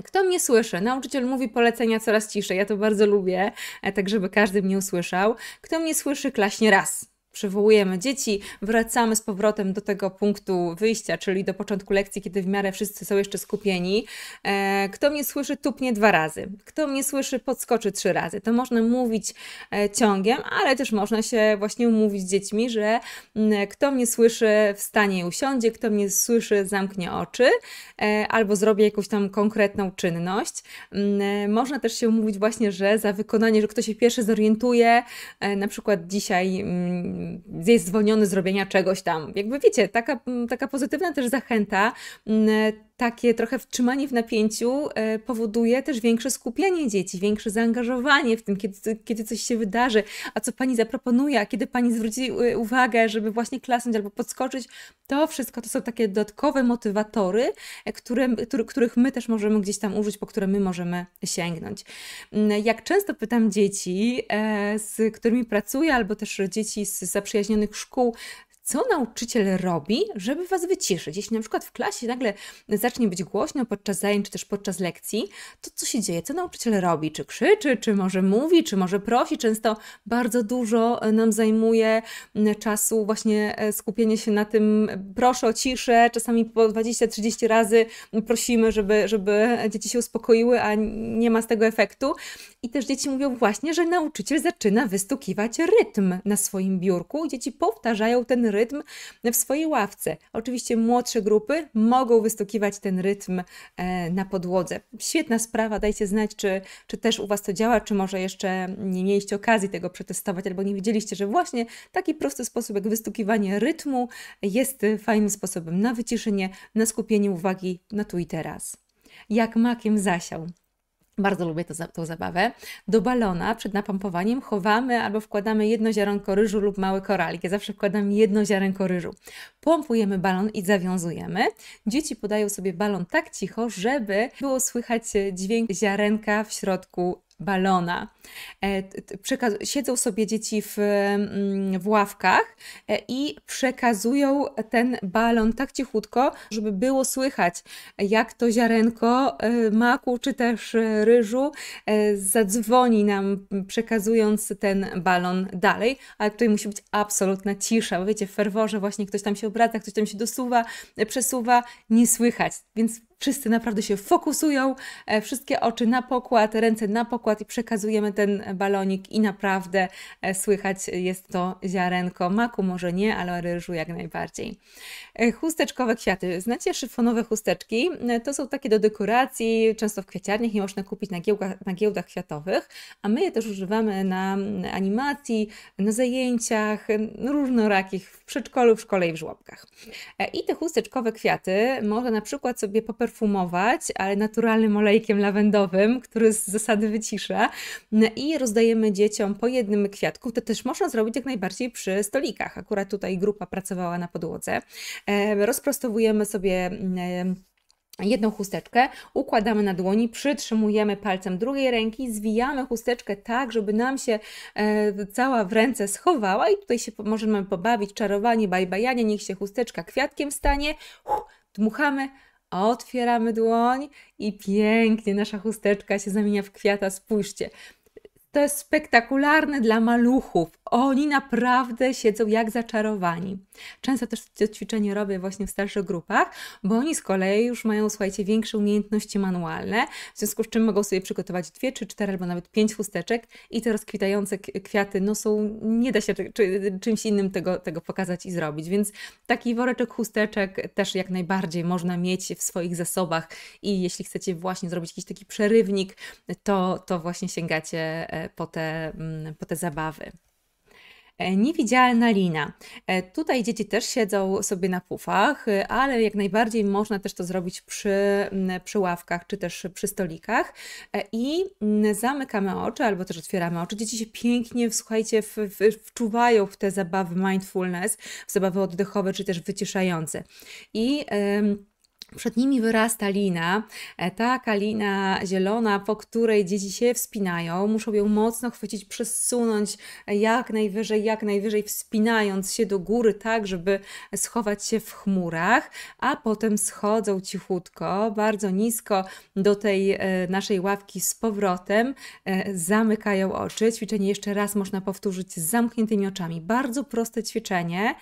Kto mnie słyszy? Nauczyciel mówi polecenia coraz ciszej. Ja to bardzo lubię, e, tak żeby każdy mnie usłyszał. Kto mnie słyszy, klaśnie raz przywołujemy dzieci, wracamy z powrotem do tego punktu wyjścia, czyli do początku lekcji, kiedy w miarę wszyscy są jeszcze skupieni. E, kto mnie słyszy, tupnie dwa razy. Kto mnie słyszy, podskoczy trzy razy. To można mówić e, ciągiem, ale też można się właśnie umówić z dziećmi, że kto mnie słyszy, wstanie i usiądzie, kto mnie słyszy, zamknie oczy e, albo zrobi jakąś tam konkretną czynność. Można też się umówić właśnie, że za wykonanie, że kto się pierwszy zorientuje, na przykład dzisiaj Y, jest zwolniony z robienia czegoś tam. Jakby wiecie, taka, mm, taka pozytywna też zachęta mm, takie trochę wtrzymanie w napięciu e, powoduje też większe skupienie dzieci, większe zaangażowanie w tym, kiedy, kiedy coś się wydarzy, a co pani zaproponuje, a kiedy pani zwróci e, uwagę, żeby właśnie klasnąć albo podskoczyć. To wszystko to są takie dodatkowe motywatory, e, które, który, których my też możemy gdzieś tam użyć, po które my możemy sięgnąć. Mm, jak często pytam dzieci, z którymi pracuję, albo też dzieci z zaprzyjaźnionych szkół, co nauczyciel robi, żeby Was wyciszyć. Jeśli na przykład w klasie nagle zacznie być głośno podczas zajęć, czy też podczas lekcji, to co się dzieje? Co nauczyciel robi? Czy krzyczy, czy może mówi, czy może prosi? Często bardzo dużo e, nam zajmuje mm, czasu właśnie e, skupienie się na tym, proszę o ciszę, czasami po 20-30 razy prosimy, żeby, żeby e, dzieci się uspokoiły, a nie ma z tego efektu. I też dzieci mówią właśnie, że nauczyciel zaczyna wystukiwać rytm na swoim biurku. Dzieci powtarzają ten rytm w swojej ławce. Oczywiście młodsze grupy mogą wystukiwać ten rytm e, na podłodze. Świetna sprawa, dajcie znać, czy, czy też u Was to działa, czy może jeszcze nie mieliście okazji tego przetestować, albo nie widzieliście, że właśnie taki prosty sposób jak wystukiwanie rytmu jest fajnym sposobem na wyciszenie, na skupienie uwagi na tu i teraz. Jak makiem zasiał. Bardzo lubię to, tą zabawę. Do balona przed napompowaniem chowamy albo wkładamy jedno ziarenko ryżu lub mały koralik. Ja zawsze wkładam jedno ziarenko ryżu. Pompujemy balon i zawiązujemy. Dzieci podają sobie balon tak cicho, żeby było słychać dźwięk ziarenka w środku balona. E, siedzą sobie dzieci w, mm, w ławkach e, i przekazują ten balon tak cichutko, żeby było słychać, jak to ziarenko e, maku czy też ryżu zadzwoni nam, przekazując ten balon dalej. Ale tutaj musi być absolutna cisza. Bo wiecie, w ferworze właśnie ktoś tam się obraca, ktoś tam się dosuwa, przesuwa, nie słychać. Więc wszyscy naprawdę się fokusują, e, wszystkie oczy na pokład, ręce na pokład i przekazujemy ten balonik i naprawdę e, słychać jest to ziarenko maku, może nie, ale ryżu jak najbardziej. E, chusteczkowe kwiaty. Znacie szyfonowe chusteczki? To są takie do dekoracji, często w kwiaciarniach nie można kupić na giełdach, na giełdach kwiatowych, a my je też używamy na mm, animacji, na zajęciach mm, różnorakich w przedszkolu, w szkole i w żłobkach. I te chusteczkowe kwiaty można na przykład sobie popełnić perfumować, ale naturalnym olejkiem lawendowym, który z zasady wycisza no i rozdajemy dzieciom po jednym kwiatku. To też można zrobić jak najbardziej przy stolikach. Akurat tutaj grupa pracowała na podłodze. Rozprostowujemy sobie jedną chusteczkę, układamy na dłoni, przytrzymujemy palcem drugiej ręki, zwijamy chusteczkę tak, żeby nam się e, cała w ręce schowała i tutaj się możemy pobawić, czarowanie, bajbajanie, niech się chusteczka kwiatkiem stanie, Uch, dmuchamy, Otwieramy dłoń i pięknie nasza chusteczka się zamienia w kwiata. Spójrzcie, to jest spektakularne dla maluchów. Oni naprawdę siedzą jak zaczarowani. Często też to ćwiczenie robię właśnie w starszych grupach, bo oni z kolei już mają, słuchajcie, większe umiejętności manualne, w związku z czym mogą sobie przygotować dwie, czy cztery, albo nawet pięć chusteczek i te rozkwitające kwiaty, no są, nie da się czy, czymś innym tego, tego pokazać i zrobić, więc taki woreczek chusteczek też jak najbardziej można mieć w swoich zasobach i jeśli chcecie właśnie zrobić jakiś taki przerywnik, to, to właśnie sięgacie e, po, te, mm, po te zabawy. E, Niewidzialna lina. E, tutaj dzieci też siedzą sobie na pufach, ale jak najbardziej można też to zrobić przy, mm, przy ławkach czy też przy stolikach. E, I mm, zamykamy oczy albo też otwieramy oczy. Dzieci się pięknie, słuchajcie, w, w, wczuwają w te zabawy mindfulness, w zabawy oddechowe czy też wyciszające. I. Yy, przed nimi wyrasta lina, e, taka lina zielona, po której dzieci się wspinają. Muszą ją mocno chwycić, przesunąć e, jak najwyżej, jak najwyżej, wspinając się do góry, tak, żeby schować się w chmurach, a potem schodzą cichutko, bardzo nisko do tej e, naszej ławki z powrotem, zamykają oczy. Ćwiczenie jeszcze raz można powtórzyć z zamkniętymi oczami. Bardzo proste ćwiczenie,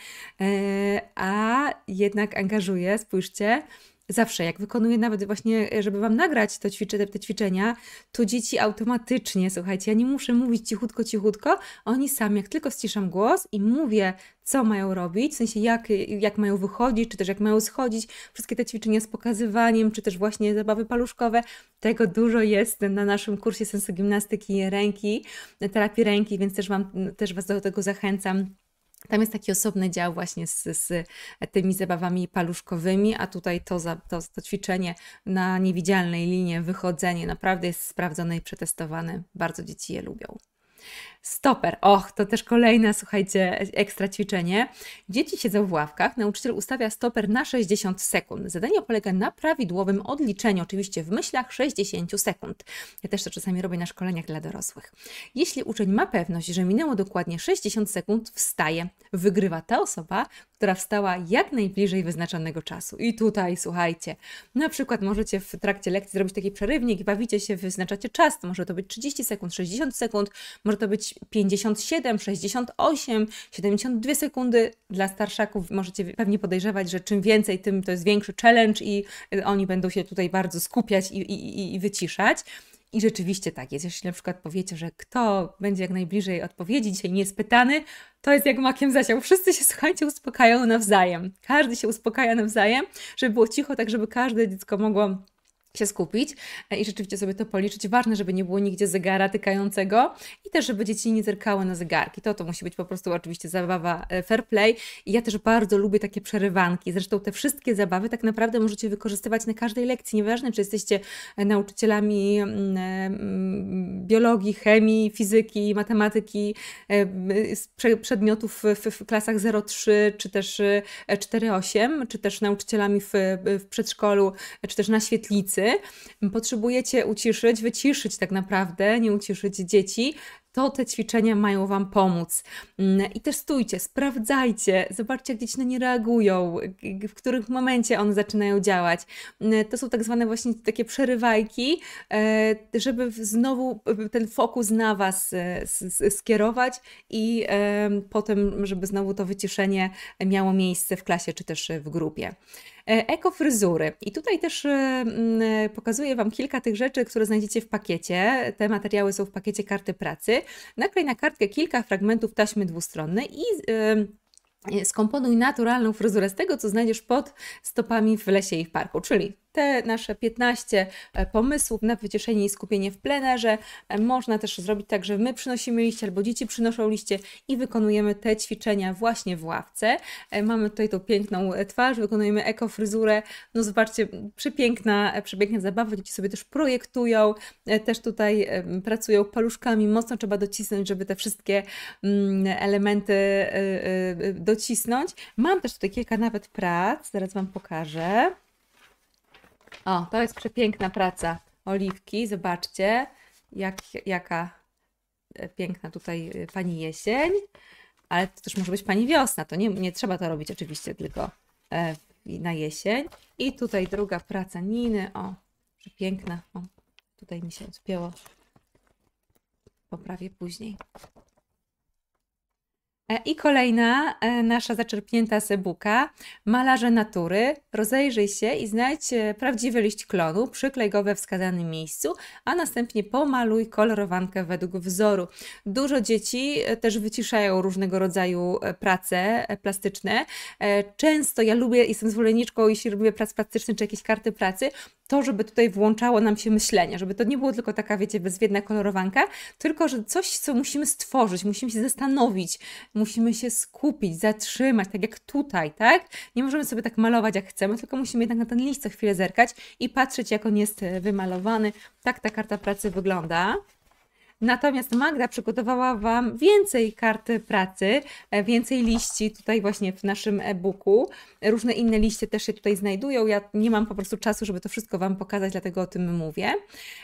a jednak angażuje, spójrzcie zawsze, jak wykonuję nawet właśnie, e, żeby Wam nagrać to ćwiczę, te, ćwiczenia, to dzieci automatycznie, słuchajcie, ja nie muszę mówić cichutko, cichutko, oni sami, jak tylko ściszam głos i mówię, co mają robić, w sensie jak, jak mają wychodzić, czy też jak mają schodzić, wszystkie te ćwiczenia z pokazywaniem, czy też właśnie zabawy paluszkowe, tego dużo jest na naszym kursie gimnastyki ręki, terapii ręki, więc też, wam, też Was do tego zachęcam tam jest taki osobny dział właśnie z, z tymi zabawami paluszkowymi, a tutaj to, za, to, to ćwiczenie na niewidzialnej linie, wychodzenie naprawdę jest sprawdzone i przetestowane. Bardzo dzieci je lubią. Stoper. Och, to też kolejne, słuchajcie, ekstra ćwiczenie. Dzieci siedzą w ławkach, nauczyciel ustawia stoper na 60 sekund. Zadanie polega na prawidłowym odliczeniu, oczywiście w myślach 60 sekund. Ja też to czasami robię na szkoleniach dla dorosłych. Jeśli uczeń ma pewność, że minęło dokładnie 60 sekund, wstaje. Wygrywa ta osoba, która wstała jak najbliżej wyznaczonego czasu. I tutaj, słuchajcie, na przykład możecie w trakcie lekcji zrobić taki przerywnik, bawicie się, wyznaczacie czas, to może to być 30 sekund, 60 sekund, może to być 57, 68, 72 sekundy. Dla starszaków możecie pewnie podejrzewać, że czym więcej, tym to jest większy challenge i y, oni będą się tutaj bardzo skupiać i, i, i wyciszać. I rzeczywiście tak jest. Jeśli na przykład powiecie, że kto będzie jak najbliżej odpowiedzi, dzisiaj nie jest pytany, to jest jak makiem zasiał. Wszyscy się, słuchajcie, uspokajają nawzajem. Każdy się uspokaja nawzajem, żeby było cicho, tak żeby każde dziecko mogło się skupić e, i rzeczywiście sobie to policzyć. Ważne, żeby nie było nigdzie zegara tykającego i też, żeby dzieci nie zerkały na zegarki. To to musi być po prostu oczywiście zabawa e, fair play. I ja też bardzo lubię takie przerywanki. Zresztą te wszystkie zabawy tak naprawdę możecie wykorzystywać na każdej lekcji. Nieważne, czy jesteście e, nauczycielami mm, mm, biologii, chemii, fizyki, matematyki, przedmiotów w klasach 03 czy też 48, czy też nauczycielami w przedszkolu, czy też na świetlicy pracy potrzebujecie uciszyć, wyciszyć tak naprawdę, nie uciszyć dzieci, to te ćwiczenia mają Wam pomóc. Mm, I testujcie, sprawdzajcie, zobaczcie, jak dzieci na nie reagują, w którym momencie one zaczynają działać. Mm, to są tak zwane właśnie takie przerywajki, e, żeby znowu e, ten fokus na Was e, skierować i potem, żeby znowu to wyciszenie miało miejsce w klasie czy też w grupie. E, ekofryzury. I tutaj też e, e, pokazuję Wam kilka tych rzeczy, które znajdziecie w pakiecie. Te materiały są w pakiecie karty pracy. Naklej na kartkę kilka fragmentów taśmy dwustronnej i skomponuj naturalną fryzurę z tego, co znajdziesz pod stopami w lesie i w parku, czyli te nasze 15 e, pomysłów na wycieszenie i skupienie w plenerze. E, można też zrobić tak, że my przynosimy liście albo dzieci przynoszą liście i wykonujemy te ćwiczenia właśnie w ławce. E, mamy tutaj tą piękną twarz, wykonujemy ekofryzurę. No zobaczcie, przepiękna, przepiękna zabawa. Dzieci sobie też projektują, też tutaj pracują paluszkami. Mocno trzeba docisnąć, żeby te wszystkie mm, elementy docisnąć. Mam też tutaj kilka nawet prac, zaraz Wam pokażę. O, to jest przepiękna praca Oliwki. Zobaczcie, jak, jaka e, piękna tutaj e, pani jesień. Ale to też może być pani wiosna. To nie, nie trzeba to robić oczywiście, tylko e, na jesień. I tutaj druga praca Niny. O, przepiękna. O, tutaj mi się odpięło. Poprawię później. E, I kolejna e, nasza zaczerpnięta z e-booka Malarze Natury. Rozejrzyj się i znajdź e, prawdziwy liść klonu, przyklej go we wskazanym miejscu, a następnie pomaluj kolorowankę według wzoru. Dużo dzieci też wyciszają różnego rodzaju prace plastyczne. Często ja lubię, jestem zwolenniczką, jeśli robię prac plastycznych czy jakieś karty pracy, to, żeby tutaj włączało nam się myślenie, żeby to nie było tylko taka, wiecie, bezwiedna kolorowanka, tylko, że coś, co musimy stworzyć, musimy się zastanowić, musimy się skupić, zatrzymać, tak jak tutaj, tak? Nie możemy sobie tak malować, jak chcemy, tylko musimy jednak na ten list co chwilę zerkać i patrzeć, jak on jest e, wymalowany. Tak ta karta pracy wygląda. Natomiast Magda przygotowała Wam więcej kart pracy, e, więcej liści tutaj właśnie w naszym e-booku. Różne inne liście też się tutaj znajdują. Ja nie mam po prostu czasu, żeby to wszystko Wam pokazać, dlatego o tym mówię.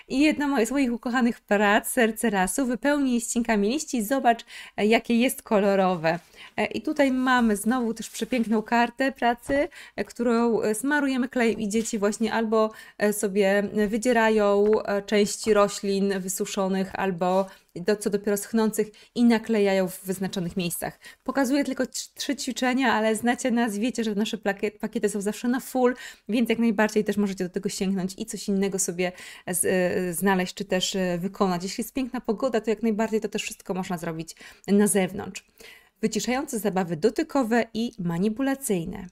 I jedna z moich ukochanych prac, Serce Rasu, wypełni ścinkami liści. Zobacz, e, jakie jest kolorowe. E, I tutaj mamy znowu też przepiękną kartę pracy, którą smarujemy klejem i dzieci właśnie albo sobie wydzierają części roślin wysuszonych, albo albo do, co dopiero schnących i naklejają w wyznaczonych miejscach. Pokazuję tylko trzy ćwiczenia, ale znacie nas, wiecie, że nasze plakiet, pakiety są zawsze na full, więc jak najbardziej też możecie do tego sięgnąć i coś innego sobie e, z, y, znaleźć, czy też y, wykonać. Jeśli jest piękna pogoda, to jak najbardziej to też wszystko można zrobić na zewnątrz. Wyciszające zabawy dotykowe i manipulacyjne.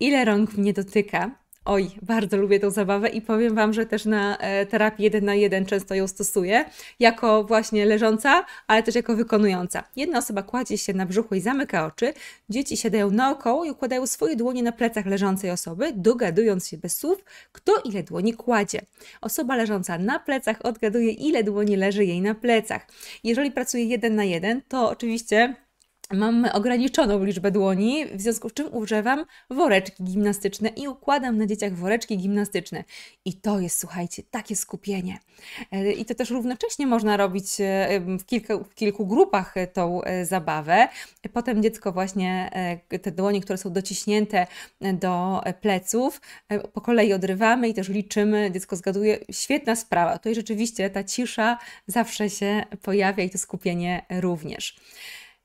Ile rąk mnie dotyka, Oj, bardzo lubię tą zabawę i powiem Wam, że też na e, terapii jeden na jeden często ją stosuję, jako właśnie leżąca, ale też jako wykonująca. Jedna osoba kładzie się na brzuchu i zamyka oczy, dzieci siadają naokoło i układają swoje dłonie na plecach leżącej osoby, dogadując się bez słów, kto ile dłoni kładzie. Osoba leżąca na plecach odgaduje, ile dłoni leży jej na plecach. Jeżeli pracuje jeden na jeden, to oczywiście Mam ograniczoną liczbę dłoni, w związku z czym używam woreczki gimnastyczne i układam na dzieciach woreczki gimnastyczne. I to jest, słuchajcie, takie skupienie. E, I to też równocześnie można robić e, w kilku, w kilku grupach e, tą zabawę. Potem dziecko właśnie te dłonie, które są dociśnięte do pleców, po kolei odrywamy i też liczymy. Dziecko zgaduje. Świetna sprawa. Tutaj rzeczywiście ta cisza zawsze się pojawia i to skupienie również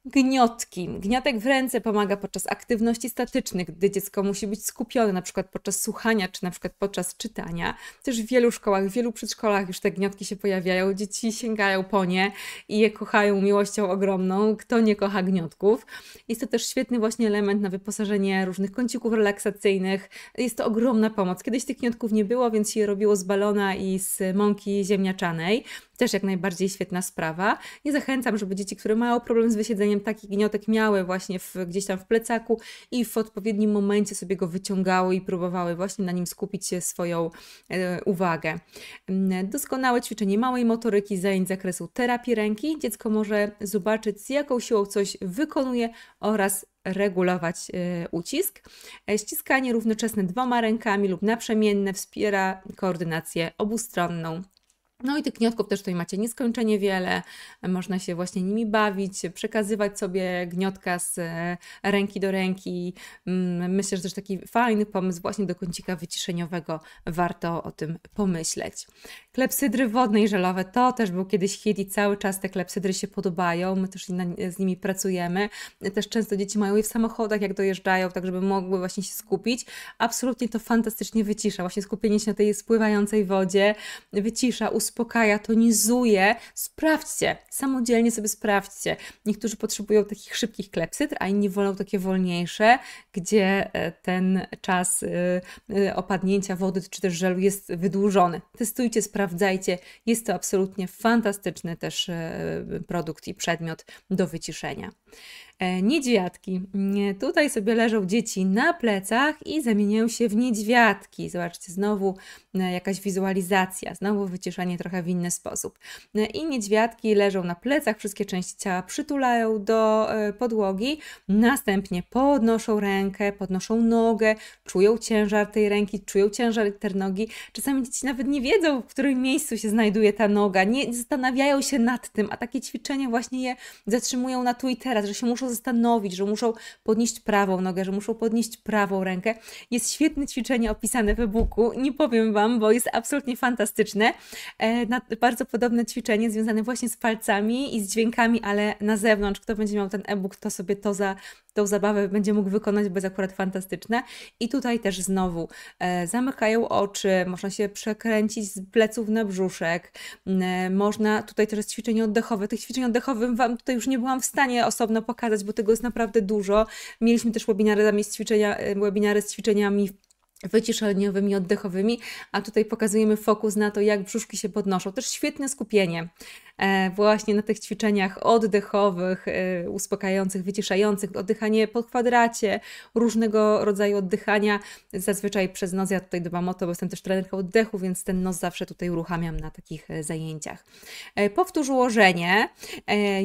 gniotki. Gniotek w ręce pomaga podczas aktywności statycznych, gdy dziecko musi być skupione, na przykład podczas słuchania, czy na przykład podczas czytania. Też w wielu szkołach, w wielu przedszkolach już te gniotki się pojawiają, dzieci sięgają po nie i je kochają miłością ogromną. Kto nie kocha gniotków? Jest to też świetny właśnie element na wyposażenie różnych kącików relaksacyjnych. Jest to ogromna pomoc. Kiedyś tych gniotków nie było, więc się je robiło z balona i z mąki ziemniaczanej też jak najbardziej świetna sprawa. Nie zachęcam, żeby dzieci, które mają problem z wysiedzeniem, taki gniotek miały właśnie w, gdzieś tam w plecaku i w odpowiednim momencie sobie go wyciągały i próbowały właśnie na nim skupić swoją e, uwagę. Mm, doskonałe ćwiczenie małej motoryki zajęć z zakresu terapii ręki. Dziecko może zobaczyć, z jaką siłą coś wykonuje oraz regulować e, ucisk. E, ściskanie równoczesne dwoma rękami lub naprzemienne wspiera koordynację obustronną. No i tych gniotków też tutaj macie nieskończenie wiele, można się właśnie nimi bawić, przekazywać sobie gniotka z e, ręki do ręki. Mm, myślę, że też taki fajny pomysł właśnie do kącika wyciszeniowego, warto o tym pomyśleć. Klepsydry wodne i żelowe to też był kiedyś hit i cały czas te klepsydry się podobają, my też z nimi pracujemy. Też często dzieci mają je w samochodach jak dojeżdżają, tak żeby mogły właśnie się skupić. Absolutnie to fantastycznie wycisza, właśnie skupienie się na tej spływającej wodzie, wycisza, usłysza uspokaja, tonizuje. Sprawdźcie, samodzielnie sobie sprawdźcie. Niektórzy potrzebują takich szybkich klepsydr, a inni wolą takie wolniejsze, gdzie e, ten czas y, y, opadnięcia wody czy też żelu jest wydłużony. Testujcie, sprawdzajcie. Jest to absolutnie fantastyczny też e, produkt i przedmiot do wyciszenia. E, niedźwiadki. Tutaj sobie leżą dzieci na plecach i zamieniają się w niedźwiadki. Zobaczcie, znowu e, jakaś wizualizacja, znowu wyciszanie trochę w inny sposób. E, I niedźwiadki leżą na plecach, wszystkie części ciała przytulają do podłogi, następnie podnoszą rękę, podnoszą nogę, czują ciężar tej ręki, czują ciężar tej nogi. Czasami dzieci nawet nie wiedzą, w którym miejscu się znajduje ta noga, nie zastanawiają się nad tym, a takie ćwiczenia właśnie je zatrzymują na tu i teraz, że się muszą zastanowić, że muszą podnieść prawą nogę, że muszą podnieść prawą rękę. Jest świetne ćwiczenie opisane w e-booku, nie powiem Wam, bo jest absolutnie fantastyczne. E, bardzo podobne ćwiczenie związane właśnie z palcami i z dźwiękami, ale na zewnątrz. Kto będzie miał ten e-book, to sobie to za tą zabawę będzie mógł wykonać, bo jest akurat fantastyczne. I tutaj też znowu e, zamykają oczy, można się przekręcić z pleców na brzuszek, e, można, tutaj też jest ćwiczenie oddechowe. Tych ćwiczeń oddechowych Wam tutaj już nie byłam w stanie osobno pokazać, bo tego jest naprawdę dużo. Mieliśmy też webinary, zamiast ćwiczenia, e, webinary z ćwiczeniami wyciszeniowymi, oddechowymi, a tutaj pokazujemy fokus na to, jak brzuszki się podnoszą. Też świetne skupienie e, właśnie na tych ćwiczeniach oddechowych, e, uspokajających, wyciszających, oddychanie po kwadracie, różnego rodzaju oddychania, zazwyczaj przez nos, ja tutaj dbam o to, bo jestem też trenerką oddechu, więc ten nos zawsze tutaj uruchamiam na takich e, zajęciach. Powtórz ułożenie.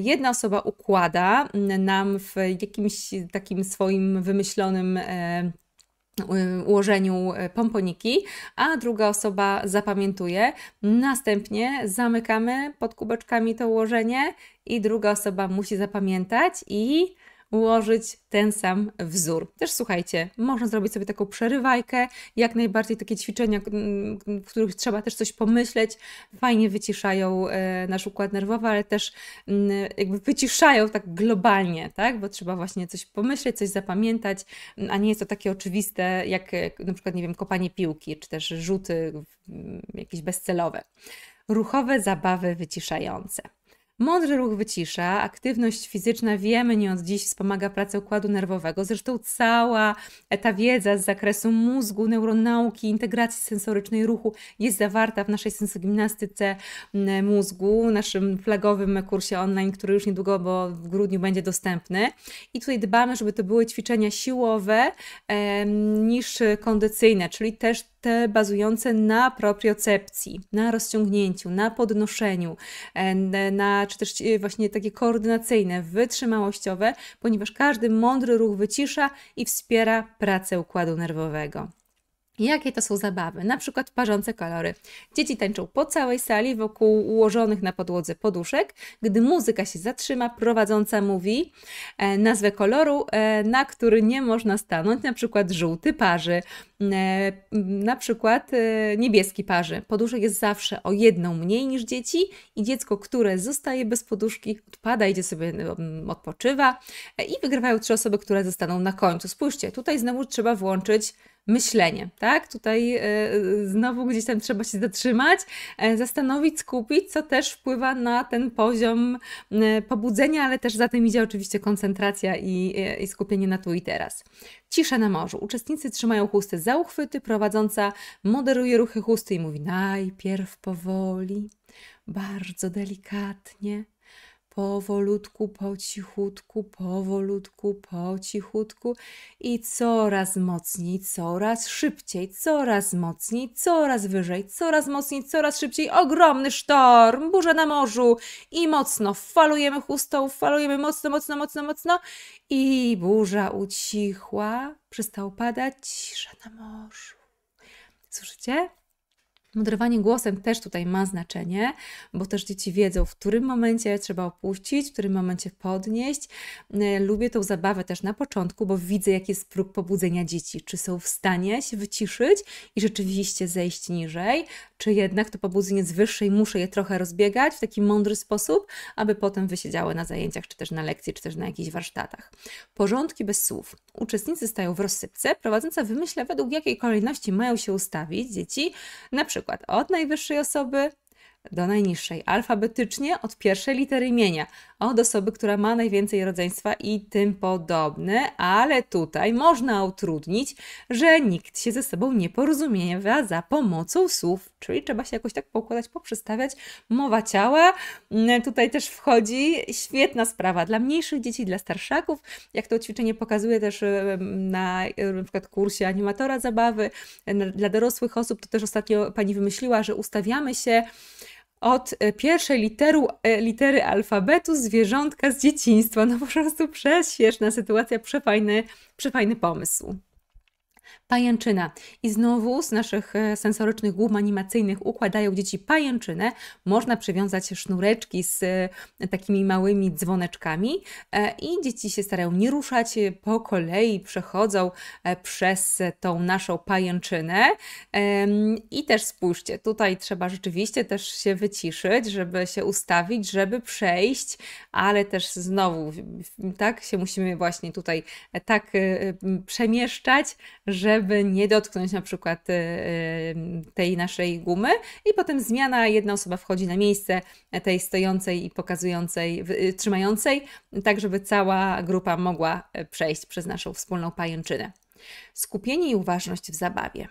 Jedna osoba układa nam w jakimś takim swoim wymyślonym Y, ułożeniu y, pomponiki, a druga osoba zapamiętuje. Następnie zamykamy pod kubeczkami to ułożenie i druga osoba musi zapamiętać i ułożyć ten sam wzór. Też słuchajcie, można zrobić sobie taką przerywajkę, jak najbardziej takie ćwiczenia, mm, w których trzeba też coś pomyśleć, fajnie wyciszają e, nasz układ nerwowy, ale też mm, jakby wyciszają tak globalnie, tak? Bo trzeba właśnie coś pomyśleć, coś zapamiętać, mm, a nie jest to takie oczywiste, jak e, na przykład, nie wiem, kopanie piłki, czy też rzuty jakieś bezcelowe. Ruchowe zabawy wyciszające. Mądry ruch wycisza, aktywność fizyczna wiemy nie od dziś wspomaga pracę układu nerwowego. Zresztą cała ta wiedza z zakresu mózgu, neuronauki, integracji sensorycznej ruchu jest zawarta w naszej sensogimnastyce mm, mózgu, naszym flagowym kursie online, który już niedługo, bo w grudniu będzie dostępny. I tutaj dbamy, żeby to były ćwiczenia siłowe niż kondycyjne, czyli też te bazujące na propriocepcji, na rozciągnięciu, na podnoszeniu, e, na, czy też e, właśnie takie koordynacyjne, wytrzymałościowe, ponieważ każdy mądry ruch wycisza i wspiera pracę układu nerwowego. Jakie to są zabawy, na przykład parzące kolory. Dzieci tańczą po całej sali wokół ułożonych na podłodze poduszek. Gdy muzyka się zatrzyma, prowadząca mówi e, nazwę koloru, e, na który nie można stanąć, na przykład żółty parzy, e, na przykład niebieski parzy. Poduszek jest zawsze o jedną mniej niż dzieci i dziecko, które zostaje bez poduszki, odpada, idzie sobie, no, odpoczywa i wygrywają trzy osoby, które zostaną na końcu. Spójrzcie, tutaj znowu trzeba włączyć myślenie, tak? Tutaj e, e, znowu gdzieś tam trzeba się zatrzymać, e, zastanowić, skupić, co też wpływa na ten poziom pobudzenia, ale też za tym idzie oczywiście koncentracja i, i skupienie na tu i teraz. Cisza na morzu. Uczestnicy trzymają chustę za uchwyty, prowadząca moderuje ruchy chusty i mówi najpierw powoli, bardzo delikatnie, powolutku, po cichutku, powolutku, po cichutku i coraz mocniej, coraz szybciej, coraz mocniej, coraz wyżej, coraz mocniej, coraz szybciej. Ogromny sztorm, burza na morzu i mocno falujemy chustą, falujemy mocno, mocno, mocno, mocno i burza ucichła, przestał padać, cisza na morzu. Słyszycie? Moderowanie głosem też tutaj ma znaczenie, bo też dzieci wiedzą, w którym momencie trzeba opuścić, w którym momencie podnieść. E, lubię tą zabawę też na początku, bo widzę, jaki jest próg pobudzenia dzieci. Czy są w stanie się wyciszyć i rzeczywiście zejść niżej, czy jednak to pobudzenie jest wyższe i muszę je trochę rozbiegać w taki mądry sposób, aby potem wysiedziały na zajęciach, czy też na lekcji, czy też na jakichś warsztatach. Porządki bez słów uczestnicy stają w rozsypce, prowadząca wymyśla według jakiej kolejności mają się ustawić dzieci, na przykład od najwyższej osoby do najniższej, alfabetycznie od pierwszej litery imienia, od osoby, która ma najwięcej rodzeństwa i tym podobne, ale tutaj można utrudnić, że nikt się ze sobą nie porozumiewa za pomocą słów, czyli trzeba się jakoś tak poukładać, poprzestawiać. Mowa ciała mm, tutaj też wchodzi. Świetna sprawa dla mniejszych dzieci, dla starszaków, jak to ćwiczenie pokazuje też y, na y, na przykład kursie animatora zabawy, dla dorosłych osób, to też ostatnio pani wymyśliła, że ustawiamy się od y, pierwszej literu, y, litery alfabetu zwierzątka z dzieciństwa. No po prostu prześmieszna sytuacja, przefajny, przefajny pomysł pajęczyna. I znowu z naszych e, sensorycznych głów animacyjnych układają dzieci pajęczynę. Można przywiązać sznureczki z e, takimi małymi dzwoneczkami e, i dzieci się starają nie ruszać, po kolei przechodzą przez tą naszą pajęczynę. I też spójrzcie, tutaj trzeba rzeczywiście też się wyciszyć, żeby się ustawić, żeby przejść, ale też znowu tak się musimy właśnie tutaj tak przemieszczać, żeby żeby nie dotknąć na przykład y, y, tej naszej gumy i potem zmiana, jedna osoba wchodzi na miejsce tej stojącej i pokazującej, y, trzymającej, tak żeby cała grupa mogła przejść przez naszą wspólną pajęczynę. Skupienie i uważność w zabawie.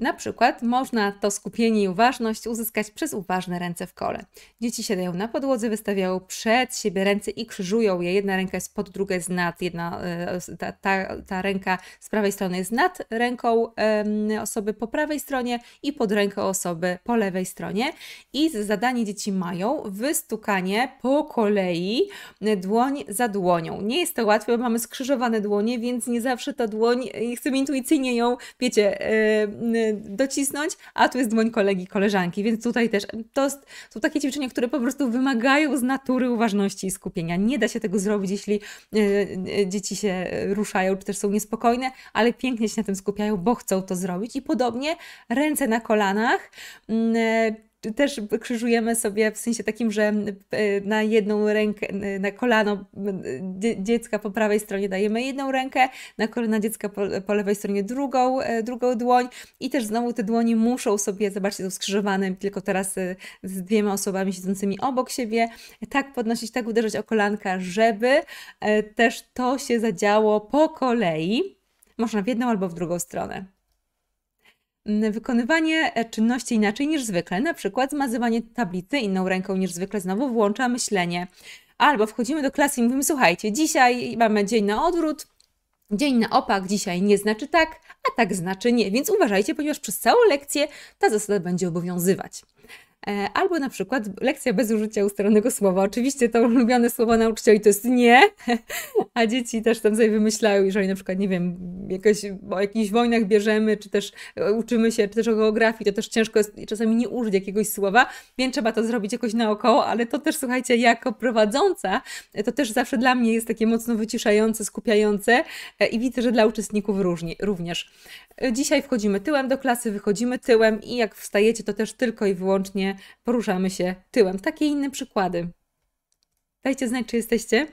Na przykład można to skupienie i uważność uzyskać przez uważne ręce w kole. Dzieci siadają na podłodze, wystawiają przed siebie ręce i krzyżują je. Jedna ręka jest pod, druga jest nad. Jedna, e, ta, ta, ta ręka z prawej strony jest nad ręką osoby po prawej stronie i pod ręką osoby po lewej stronie. I zadanie dzieci mają wystukanie po kolei e, dłoń za dłonią. Nie jest to łatwe, bo mamy skrzyżowane dłonie, więc nie zawsze ta dłoń, e, chcemy intuicyjnie ją, wiecie, yy, docisnąć, a tu jest dłoń kolegi, koleżanki, więc tutaj też to są takie ćwiczenia, które po prostu wymagają z natury uważności i skupienia. Nie da się tego zrobić, jeśli e, e, dzieci się ruszają, czy też są niespokojne, ale pięknie się na tym skupiają, bo chcą to zrobić i podobnie ręce na kolanach, mm, e, też krzyżujemy sobie w sensie takim, że e, na jedną rękę, na kolano dziecka po prawej stronie dajemy jedną rękę, na kolana dziecka po, po lewej stronie drugą, e, drugą dłoń i też znowu te dłonie muszą sobie, zobaczcie, są skrzyżowane tylko teraz e, z dwiema osobami siedzącymi obok siebie, tak podnosić, tak uderzać o kolanka, żeby też to się zadziało po kolei, można w jedną albo w drugą stronę. Wykonywanie e, czynności inaczej niż zwykle, na przykład zmazywanie tablicy inną ręką niż zwykle, znowu włącza myślenie. Albo wchodzimy do klasy i mówimy: Słuchajcie, dzisiaj mamy dzień na odwrót, Dzień na opak dzisiaj nie znaczy tak, a tak znaczy nie, więc uważajcie, ponieważ przez całą lekcję ta zasada będzie obowiązywać. E, albo na przykład lekcja bez użycia ustalonego słowa. Oczywiście to [LAUGHS] ulubione słowo nauczycieli to jest nie, [LAUGHS] a dzieci też tam sobie wymyślają, jeżeli na przykład, nie wiem, jakoś, o jakichś wojnach bierzemy, czy też e, uczymy się, czy też o geografii, to też ciężko jest czasami nie użyć jakiegoś słowa, więc trzeba to zrobić jakoś naokoło, ale to też, słuchajcie, jako prowadząca, e, to też zawsze dla mnie jest takie mocno wyciszające, skupiające i widzę, że dla uczestników różni również. Dzisiaj wchodzimy tyłem do klasy, wychodzimy tyłem i jak wstajecie, to też tylko i wyłącznie poruszamy się tyłem. Takie inne przykłady. Dajcie znać, czy jesteście,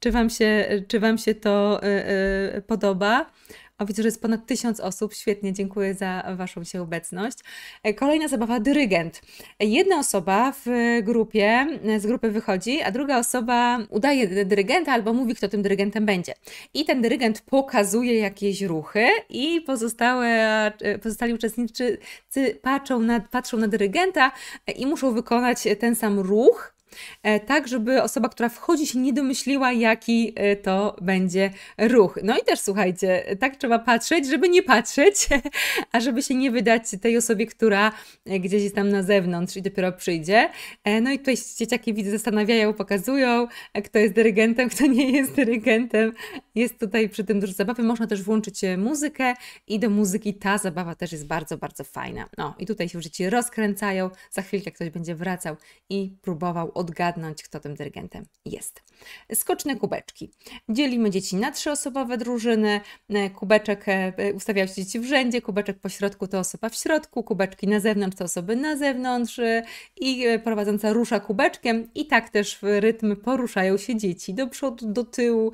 czy Wam się, czy wam się to yy, yy, podoba a widzę, że jest ponad tysiąc osób. Świetnie, dziękuję za Waszą się obecność. E, kolejna zabawa dyrygent. Jedna osoba w grupie, e, z grupy wychodzi, a druga osoba udaje dyrygenta albo mówi, kto tym dyrygentem będzie. I ten dyrygent pokazuje jakieś ruchy i pozostałe, e, pozostali uczestnicy patrzą na, patrzą na dyrygenta i muszą wykonać ten sam ruch E, tak żeby osoba, która wchodzi, się nie domyśliła, jaki e, to będzie ruch. No i też słuchajcie, tak trzeba patrzeć, żeby nie patrzeć, [LAUGHS] a żeby się nie wydać tej osobie, która e, gdzieś jest tam na zewnątrz i dopiero przyjdzie. No i tutaj dzieciaki widzę, zastanawiają, pokazują, kto jest dyrygentem, [LAUGHS] kto nie jest dyrygentem. Jest tutaj przy tym dużo zabawy. Można też włączyć muzykę i do muzyki ta zabawa też jest bardzo, bardzo fajna. No i tutaj się już dzieci rozkręcają. Za chwilkę ktoś będzie wracał i próbował od odgadnąć, kto tym dyrygentem jest. Skoczne kubeczki. Dzielimy dzieci na trzyosobowe drużyny. E, kubeczek e, ustawiają się dzieci w rzędzie, kubeczek po środku to osoba w środku, kubeczki na zewnątrz to osoby na zewnątrz e, i prowadząca rusza kubeczkiem i tak też w rytm poruszają się dzieci do przodu, do tyłu.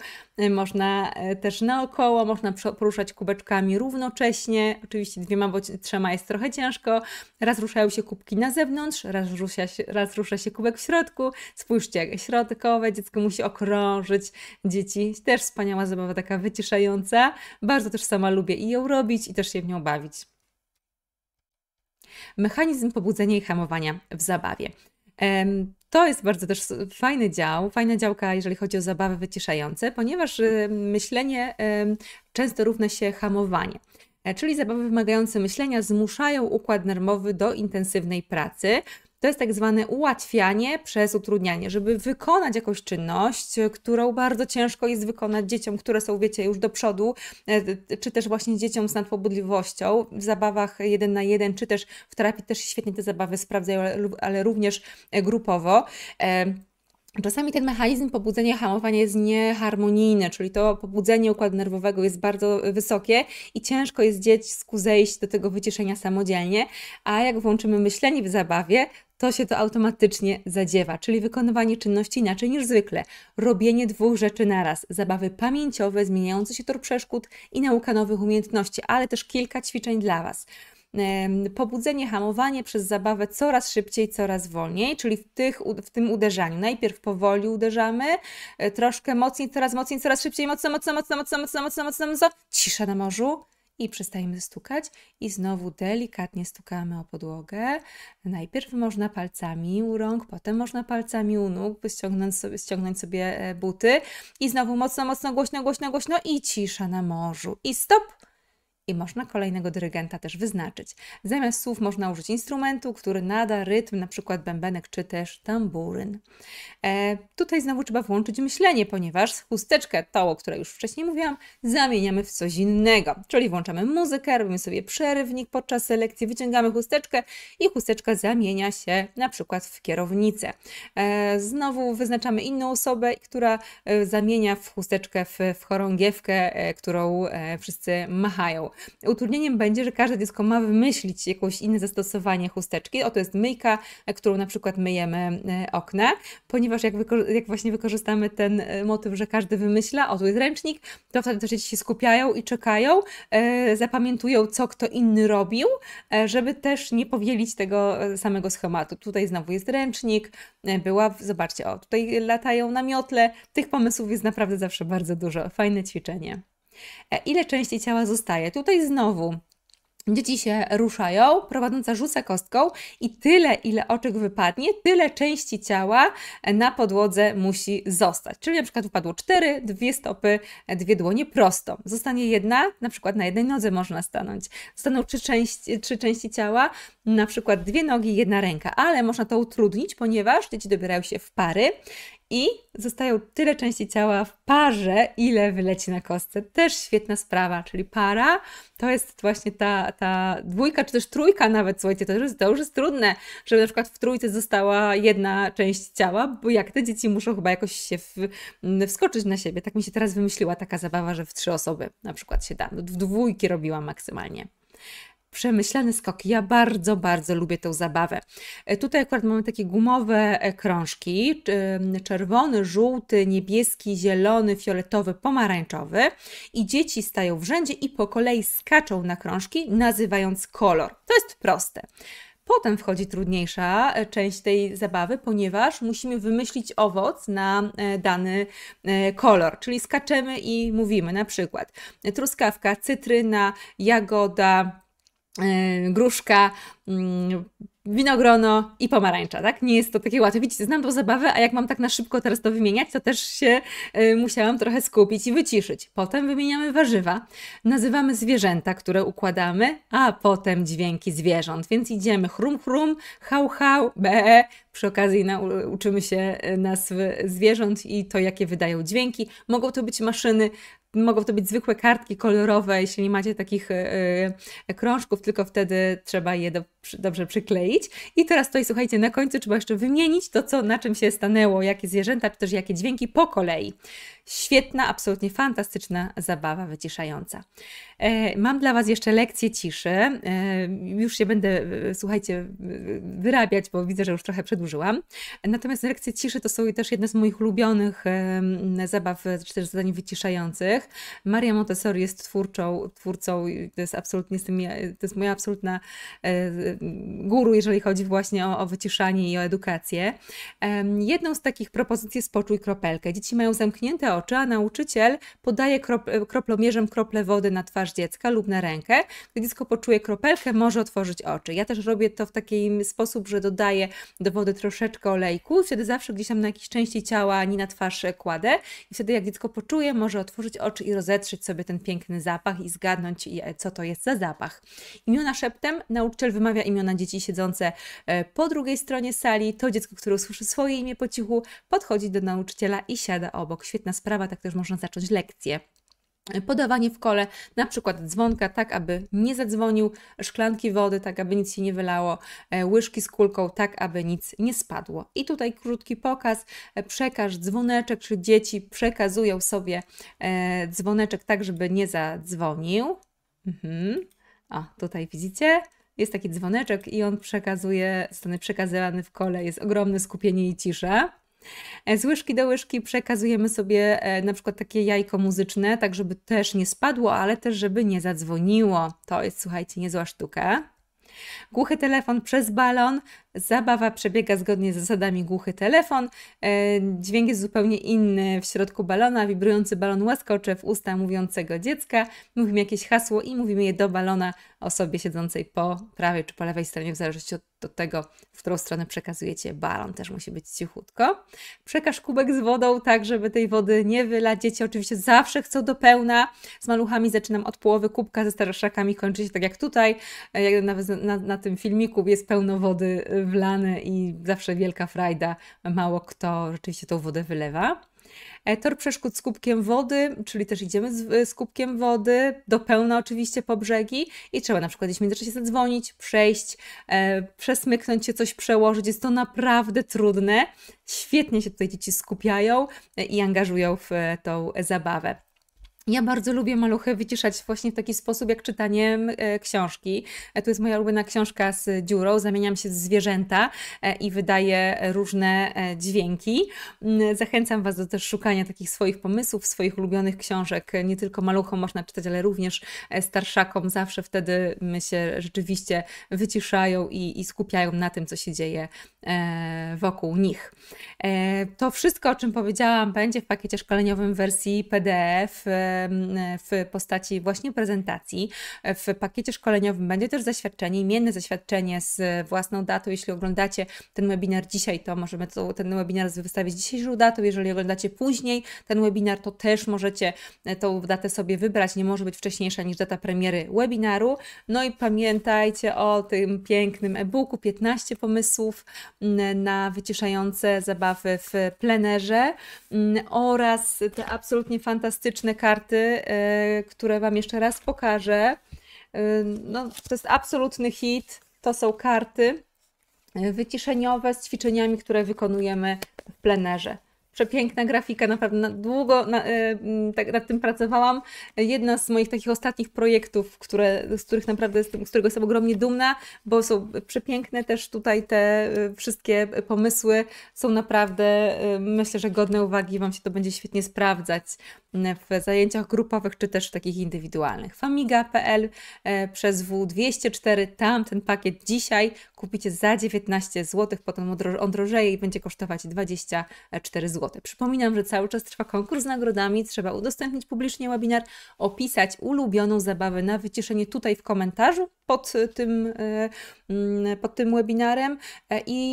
Można też naokoło, można poruszać kubeczkami równocześnie. Oczywiście dwiema bądź trzema jest trochę ciężko. Raz ruszają się kubki na zewnątrz, raz rusza się, raz rusza się kubek w środku, środku. Spójrzcie, środkowe, dziecko musi okrążyć dzieci. Też wspaniała zabawa, taka wyciszająca. Bardzo też sama lubię i ją robić, i też się w nią bawić. Mechanizm pobudzenia i hamowania w zabawie. To jest bardzo też fajny dział, fajna działka, jeżeli chodzi o zabawy wyciszające, ponieważ y, myślenie często równa się hamowanie. E, czyli zabawy wymagające myślenia zmuszają układ nerwowy do intensywnej pracy, to jest tak zwane ułatwianie przez utrudnianie, żeby wykonać jakąś czynność, e, którą bardzo ciężko jest wykonać dzieciom, które są, wiecie, już do przodu, e, czy też właśnie dzieciom z nadpobudliwością. W zabawach jeden na jeden, czy też w terapii też świetnie te zabawy sprawdzają, ale również e, grupowo. Czasami ten mechanizm pobudzenia hamowania jest nieharmonijny, czyli to pobudzenie układu nerwowego jest bardzo wysokie i ciężko jest dziecku zejść do tego wyciszenia samodzielnie, a jak włączymy myślenie w zabawie, to się to automatycznie zadziewa, czyli wykonywanie czynności inaczej niż zwykle, robienie dwóch rzeczy naraz, zabawy pamięciowe, zmieniający się tor przeszkód i nauka nowych umiejętności, ale też kilka ćwiczeń dla Was pobudzenie, hamowanie przez zabawę coraz szybciej, coraz wolniej, czyli w, tych, w tym uderzaniu. Najpierw powoli uderzamy, troszkę mocniej, coraz mocniej, coraz szybciej, mocno, mocno, mocno, mocno, mocno, mocno, mocno, mocno. cisza na morzu, i przestajemy stukać i znowu delikatnie stukamy o podłogę. Najpierw można palcami u rąk, potem można palcami u nóg, by ściągnąć sobie, ściągnąć sobie e, buty i znowu mocno, mocno, głośno, głośno, głośno i cisza na morzu. I stop! i można kolejnego dyrygenta też wyznaczyć. Zamiast słów można użyć instrumentu, który nada rytm, na przykład bębenek czy też tamburyn. E, tutaj znowu trzeba włączyć myślenie, ponieważ chusteczkę, to, o której już wcześniej mówiłam, zamieniamy w coś innego. Czyli włączamy muzykę, robimy sobie przerywnik podczas lekcji, wyciągamy chusteczkę i chusteczka zamienia się na przykład w kierownicę. E, znowu wyznaczamy inną osobę, która e, zamienia w chusteczkę w, w chorągiewkę, e, którą e, wszyscy machają utrudnieniem będzie, że każde dziecko ma wymyślić jakieś inne zastosowanie chusteczki. Oto jest myjka, którą na przykład myjemy e, okna, ponieważ jak, jak właśnie wykorzystamy ten e, motyw, że każdy wymyśla, oto jest ręcznik, to wtedy też dzieci się skupiają i czekają, e, zapamiętują, co kto inny robił, żeby też nie powielić tego samego schematu. Tutaj znowu jest ręcznik, była, zobaczcie, o tutaj latają na miotle. Tych pomysłów jest naprawdę zawsze bardzo dużo. Fajne ćwiczenie. E, ile części ciała zostaje. Tutaj znowu Dzieci się ruszają, prowadząca rzuca kostką i tyle, ile oczek wypadnie, tyle części ciała e, na podłodze musi zostać. Czyli na przykład wypadło cztery, dwie stopy, e, dwie dłonie prosto. Zostanie jedna, na przykład na jednej nodze można stanąć. Zostaną trzy części, trzy części ciała, na przykład dwie nogi, jedna ręka, ale można to utrudnić, ponieważ dzieci dobierają się w pary i zostają tyle części ciała w parze, ile wyleci na kostce. Też świetna sprawa, czyli para to jest właśnie ta, ta dwójka, czy też trójka nawet, słuchajcie, to już, to już jest trudne, żeby na przykład w trójce została jedna część ciała, bo jak te dzieci muszą chyba jakoś się w, mm, wskoczyć na siebie. Tak mi się teraz wymyśliła taka zabawa, że w trzy osoby na przykład się da. No, w dwójki robiłam maksymalnie przemyślany skok. Ja bardzo, bardzo lubię tą zabawę. E, tutaj akurat mamy takie gumowe e, krążki, mm, czerwony, żółty, niebieski, zielony, fioletowy, pomarańczowy i dzieci stają w rzędzie i po kolei skaczą na krążki, nazywając kolor. To jest proste. Potem wchodzi trudniejsza e, część tej zabawy, ponieważ musimy wymyślić owoc na dany kolor, czyli skaczemy i mówimy na przykład truskawka, cytryna, jagoda, Y, gruszka, mm, winogrono i pomarańcza, tak? Nie jest to takie łatwe. Widzicie, znam tą zabawę, a jak mam tak na szybko teraz to wymieniać, to też się y, musiałam trochę skupić i wyciszyć. Potem wymieniamy warzywa, nazywamy zwierzęta, które układamy, a potem dźwięki zwierząt, więc idziemy chrum chrum, hał hał, be. E. Przy okazji nauczymy uczymy się nazw zwierząt i to, jakie wydają dźwięki. Mogą to być maszyny, mogą to być zwykłe kartki kolorowe, jeśli nie macie takich y, y, krążków, tylko wtedy trzeba je do dobrze przykleić. I teraz tutaj, słuchajcie, na końcu trzeba jeszcze wymienić to, co, na czym się stanęło, jakie zwierzęta, czy też jakie dźwięki po kolei. Świetna, absolutnie fantastyczna zabawa wyciszająca. E, mam dla Was jeszcze lekcję ciszy. E, już się będę, e, słuchajcie, e, wyrabiać, bo widzę, że już trochę przedłużyłam. Natomiast lekcje ciszy to są też jedne z moich ulubionych e, zabaw, czy też zadań wyciszających. Maria Montessori jest twórczą, twórcą, to jest absolutnie, to jest moja absolutna e, guru, jeżeli chodzi właśnie o, o wyciszanie i o edukację. Jedną z takich propozycji jest poczuj kropelkę. Dzieci mają zamknięte oczy, a nauczyciel podaje krop, e, kroplomierzem krople wody na twarz dziecka lub na rękę. Gdy dziecko poczuje kropelkę, może otworzyć oczy. Ja też robię to w taki sposób, że dodaję do wody troszeczkę olejku, wtedy zawsze gdzieś tam na jakiejś części ciała, ani na twarz e, kładę i wtedy jak dziecko poczuje, może otworzyć oczy i rozetrzeć sobie ten piękny zapach i zgadnąć, co to jest za zapach. Imiona szeptem nauczyciel wymawia wystawia imiona dzieci siedzące e, po drugiej stronie sali. To dziecko, które usłyszy swoje imię po cichu, podchodzi do nauczyciela i siada obok. Świetna sprawa, tak też można zacząć lekcję podawanie w kole, na przykład dzwonka, tak aby nie zadzwonił, szklanki wody, tak aby nic się nie wylało, e, łyżki z kulką, tak aby nic nie spadło. I tutaj krótki pokaz, e, przekaż dzwoneczek, czy dzieci przekazują sobie dzwoneczek tak, żeby nie zadzwonił. Mhm. O, tutaj widzicie, jest taki dzwoneczek i on przekazuje, stany przekazywany w kole, jest ogromne skupienie i cisza. E, z łyżki do łyżki przekazujemy sobie e, na przykład takie jajko muzyczne, tak żeby też nie spadło, ale też żeby nie zadzwoniło. To jest, słuchajcie, niezła sztuka. Głuchy telefon przez balon Zabawa przebiega zgodnie z zasadami głuchy telefon. E, dźwięk jest zupełnie inny w środku balona. Wibrujący balon łaskocze w usta mówiącego dziecka. Mówimy jakieś hasło i mówimy je do balona osobie siedzącej po prawej czy po lewej stronie, w zależności od, tego, w którą stronę przekazujecie balon. Też musi być cichutko. Przekaż kubek z wodą, tak żeby tej wody nie wylać. Dzieci oczywiście zawsze chcą do pełna. Z maluchami zaczynam od połowy kubka, ze starszakami kończy się tak jak tutaj. E, jak na, na, na tym filmiku jest pełno wody wlane i zawsze wielka frajda, mało kto rzeczywiście tą wodę wylewa. E, tor przeszkód z kubkiem wody, czyli też idziemy z, e, z, kubkiem wody, do pełna oczywiście po brzegi i trzeba na przykład gdzieś w międzyczasie zadzwonić, przejść, e, przesmyknąć się, coś przełożyć. Jest to naprawdę trudne. Świetnie się tutaj dzieci skupiają e, i angażują w tą zabawę. Ja bardzo lubię maluchy wyciszać właśnie w taki sposób, jak czytaniem e, książki. E, to jest moja ulubiona książka z dziurą. Zamieniam się w zwierzęta e, i wydaję różne dźwięki. Mm, zachęcam Was do też szukania takich swoich pomysłów, swoich ulubionych książek. Nie tylko maluchom można czytać, ale również starszakom. Zawsze wtedy my się rzeczywiście wyciszają i, i skupiają na tym, co się dzieje wokół nich. To wszystko, o czym powiedziałam, będzie w pakiecie szkoleniowym w wersji PDF w postaci właśnie prezentacji. W pakiecie szkoleniowym będzie też zaświadczenie, imienne zaświadczenie z własną datą. Jeśli oglądacie ten webinar dzisiaj, to możemy ten webinar wystawić dzisiejszą datą. Jeżeli oglądacie później ten webinar, to też możecie e, tą datę sobie wybrać. Nie może być wcześniejsza niż data premiery webinaru. No i pamiętajcie o tym pięknym e-booku 15 pomysłów na wyciszające zabawy w plenerze oraz te absolutnie fantastyczne karty karty, y, które Wam jeszcze raz pokażę. Y, no, to jest absolutny hit. To są karty y, wyciszeniowe z ćwiczeniami, które wykonujemy w plenerze przepiękna grafika, naprawdę długo na, y, tak, nad tym pracowałam. Jedna z moich takich ostatnich projektów, które, z których naprawdę jestem, z którego jestem ogromnie dumna, bo są przepiękne też tutaj te y, wszystkie pomysły są naprawdę y, myślę, że godne uwagi, Wam się to będzie świetnie sprawdzać w zajęciach grupowych czy też takich indywidualnych. Famiga.pl przez W204 tam ten pakiet dzisiaj kupicie za 19 zł, potem on drożeje i będzie kosztować 24 zł zł. Przypominam, że cały czas trwa konkurs z nagrodami, trzeba udostępnić publicznie webinar, opisać ulubioną zabawę na wyciszenie tutaj w komentarzu pod e, tym, e, mm, pod tym webinarem e, i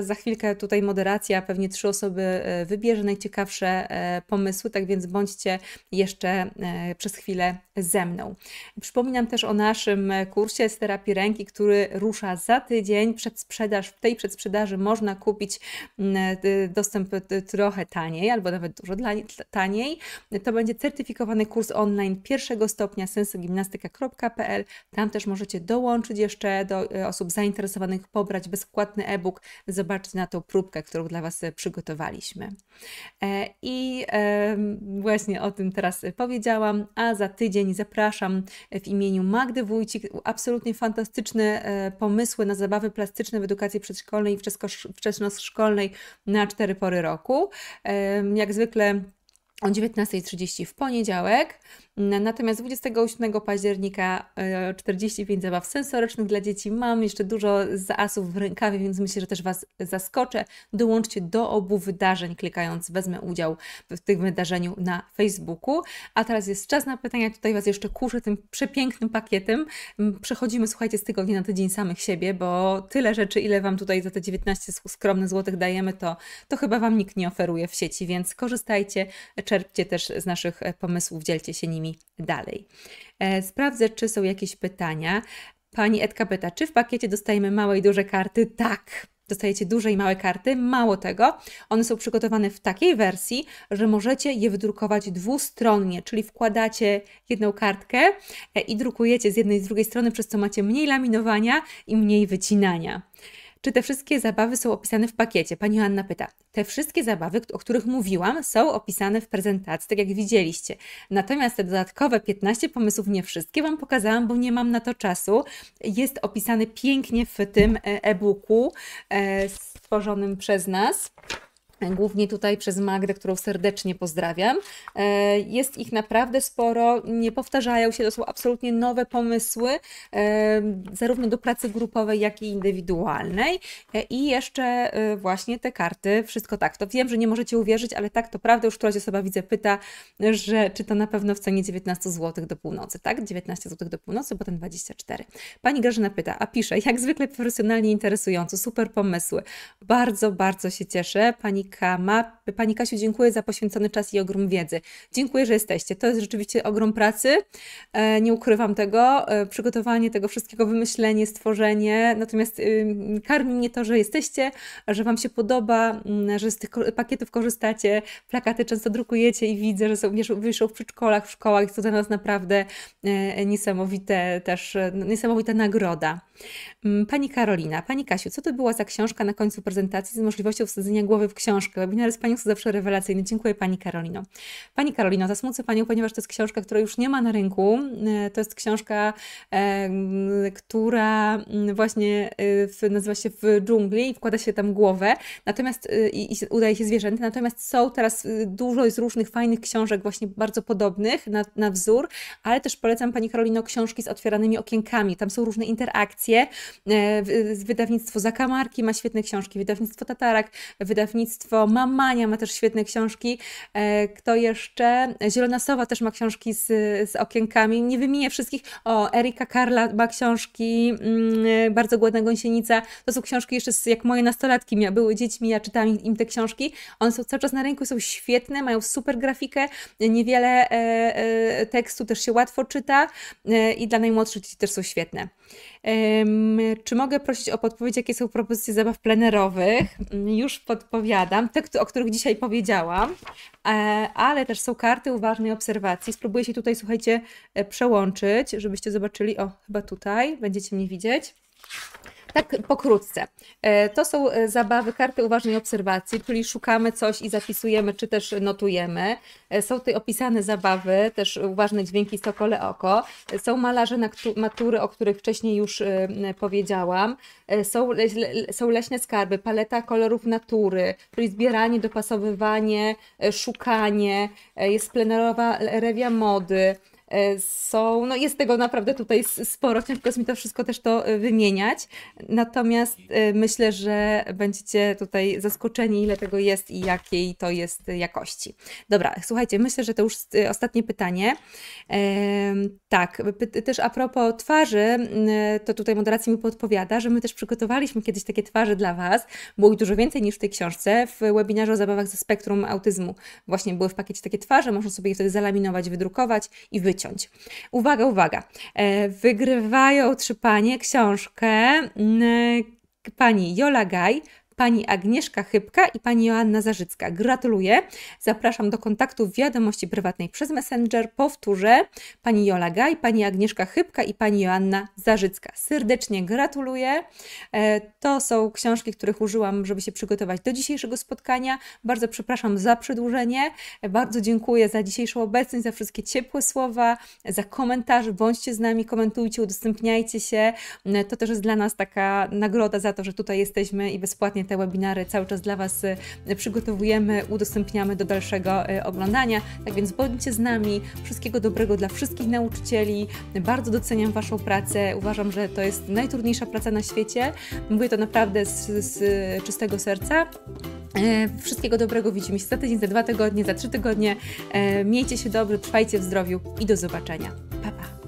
za chwilkę tutaj moderacja, pewnie trzy osoby wybierze najciekawsze pomysły, tak więc bądźcie jeszcze przez chwilę ze mną. Przypominam też o naszym kursie z terapii ręki, który rusza za tydzień. Przed sprzedaż, w tej przedsprzedaży można kupić mm, y, dostęp y, trochę taniej, albo nawet dużo taniej. To będzie certyfikowany kurs online pierwszego stopnia sensogimnastyka.pl. Tam też możecie dołączyć jeszcze do y, osób zainteresowanych, pobrać bezpłatny e-book, zobaczyć na tą próbkę, którą dla Was przygotowaliśmy. E, I właśnie o tym teraz powiedziałam, a za tydzień zapraszam w imieniu Magdy Wójcik. Absolutnie fantastyczne e, pomysły na zabawy plastyczne w edukacji przedszkolnej i wczesnoszkolnej na cztery pory roku. E, jak zwykle o 19.30 w poniedziałek. Natomiast 28 października 45 e, zabaw sensorycznych dla dzieci. Mam jeszcze dużo zaasów w rękawie, więc myślę, że też Was zaskoczę. Dołączcie do obu wydarzeń, klikając wezmę udział w tym wydarzeniu na Facebooku. A teraz jest czas na pytania. Tutaj Was jeszcze kuszę tym przepięknym pakietem. Przechodzimy, słuchajcie, z tygodnia na tydzień samych siebie, bo tyle rzeczy, ile Wam tutaj za te 19 skromnych złotych dajemy, to, to chyba Wam nikt nie oferuje w sieci, więc korzystajcie, czerpcie też z naszych e, pomysłów, dzielcie się nimi dalej. E, sprawdzę, czy są jakieś pytania. Pani Edka pyta, czy w pakiecie dostajemy małe i duże karty? Tak, dostajecie duże i małe karty. Mało tego, one są przygotowane w takiej wersji, że możecie je wydrukować dwustronnie, czyli wkładacie jedną kartkę e, i drukujecie z jednej i z drugiej strony, przez co macie mniej laminowania i mniej wycinania. Czy te wszystkie zabawy są opisane w pakiecie? Pani Joanna pyta. Te wszystkie zabawy, o których mówiłam, są opisane w prezentacji, tak jak widzieliście. Natomiast te dodatkowe 15 pomysłów, nie wszystkie Wam pokazałam, bo nie mam na to czasu. Jest opisany pięknie w tym e, e-booku e stworzonym przez nas głównie tutaj przez Magdę, którą serdecznie pozdrawiam. E, jest ich naprawdę sporo, nie powtarzają się, to są absolutnie nowe pomysły, e, zarówno do pracy grupowej, jak i indywidualnej. E, I jeszcze właśnie te karty, wszystko tak. To wiem, że nie możecie uwierzyć, ale tak to prawda, już któraś osoba widzę pyta, że czy to na pewno w cenie 19 zł do północy, tak? 19 zł do północy, potem 24. Pani Grażyna pyta, a pisze, jak zwykle profesjonalnie interesująco, super pomysły. Bardzo, bardzo się cieszę. Pani Pani Kasiu, dziękuję za poświęcony czas i ogrom wiedzy. Dziękuję, że jesteście. To jest rzeczywiście ogrom pracy. E, nie ukrywam tego. E, przygotowanie tego wszystkiego, wymyślenie, stworzenie. Natomiast karmi mnie to, że jesteście, że Wam się podoba, mm, że z tych pakietów korzystacie, plakaty często drukujecie i widzę, że są wyszło w przedszkolach, w szkołach. Jest to dla nas naprawdę e, niesamowite też, niesamowita nagroda. Mm, pani Karolina, Pani Kasiu, co to była za książka na końcu prezentacji z możliwością wsadzenia głowy w książkę? książkę. Webinary z Panią są zawsze rewelacyjne. Dziękuję Pani Karolino. Pani Karolino, zasmucę Panią, ponieważ to jest książka, która już nie ma na rynku. E, to jest książka, e, która mm, właśnie e, nazywa się W dżungli i wkłada się tam głowę. Natomiast i, i udaje się zwierzęta. Natomiast są teraz dużo z różnych fajnych książek właśnie bardzo podobnych na, na wzór, ale też polecam Pani Karolino książki z otwieranymi okienkami. Tam są różne interakcje. Wydawnictwo Zakamarki ma świetne książki, wydawnictwo Tatarak, wydawnictwo Mamania ma też świetne książki. E, kto jeszcze? Zielona Sowa też ma książki z, z okienkami. Nie wymienię wszystkich. O, Erika Karla ma książki, mm, e, bardzo głodna gąsienica. To są książki jeszcze z, jak moje nastolatki miały były dziećmi, ja czytałam im te książki. One są cały czas na rynku, są świetne, mają super grafikę, niewiele e, tekstu też się łatwo czyta i dla najmłodszych dzieci też są świetne. Czy mogę prosić o podpowiedź, jakie są propozycje zabaw plenerowych? Mm, już podpowiadam, te, o których dzisiaj powiedziałam, e, ale też są karty uważnej obserwacji. Spróbuję się tutaj, słuchajcie, e, przełączyć, żebyście zobaczyli. O, chyba tutaj, będziecie mnie widzieć. Tak pokrótce. E, to są e, zabawy karty uważnej obserwacji, czyli szukamy coś i zapisujemy, czy też notujemy. E, są tutaj opisane zabawy, też uważne dźwięki Sokole Oko. Są malarze na matury, o których wcześniej już powiedziałam. Są, są leśne skarby, paleta kolorów natury, czyli zbieranie, dopasowywanie, szukanie. Jest plenerowa rewia mody E, są, no jest tego naprawdę tutaj sporo, ciężko jest mi to wszystko też to e, wymieniać, natomiast e, myślę, że będziecie tutaj zaskoczeni ile tego jest i jakiej to jest jakości. Dobra, słuchajcie, myślę, że to już ostatnie pytanie. Tak, też a propos twarzy, to tutaj moderacja mi podpowiada, że my też przygotowaliśmy kiedyś takie twarze dla Was, było ich dużo więcej niż w tej książce, w webinarze o zabawach ze spektrum autyzmu właśnie były w pakiecie takie twarze, można sobie je wtedy zalaminować, wydrukować i wyciąć wyciąć. Uwaga, uwaga. E, wygrywają trzy panie książkę pani Jola Gaj, pani Agnieszka Chybka i pani Joanna Zarzycka. Gratuluję. Zapraszam do kontaktu w wiadomości prywatnej przez Messenger. Powtórzę, pani Jola Gaj, pani Agnieszka Chybka i pani Joanna Zarzycka. Serdecznie gratuluję. E, to są książki, których użyłam, żeby się przygotować do dzisiejszego spotkania. Bardzo przepraszam za przedłużenie. E, bardzo dziękuję za dzisiejszą obecność, za wszystkie ciepłe słowa, za komentarze. Bądźcie z nami, komentujcie, udostępniajcie się. E, to też jest dla nas taka nagroda za to, że tutaj jesteśmy i bezpłatnie te webinary cały czas dla Was e, przygotowujemy, udostępniamy do dalszego e, oglądania. Tak więc bądźcie z nami. Wszystkiego dobrego dla wszystkich nauczycieli. Bardzo doceniam Waszą pracę. Uważam, że to jest najtrudniejsza praca na świecie. Mówię to naprawdę z, z e, czystego serca. Wszystkiego dobrego. Widzimy się za tydzień, za dwa tygodnie, za trzy tygodnie. Miejcie się dobrze, trwajcie w zdrowiu i do zobaczenia. Pa, pa.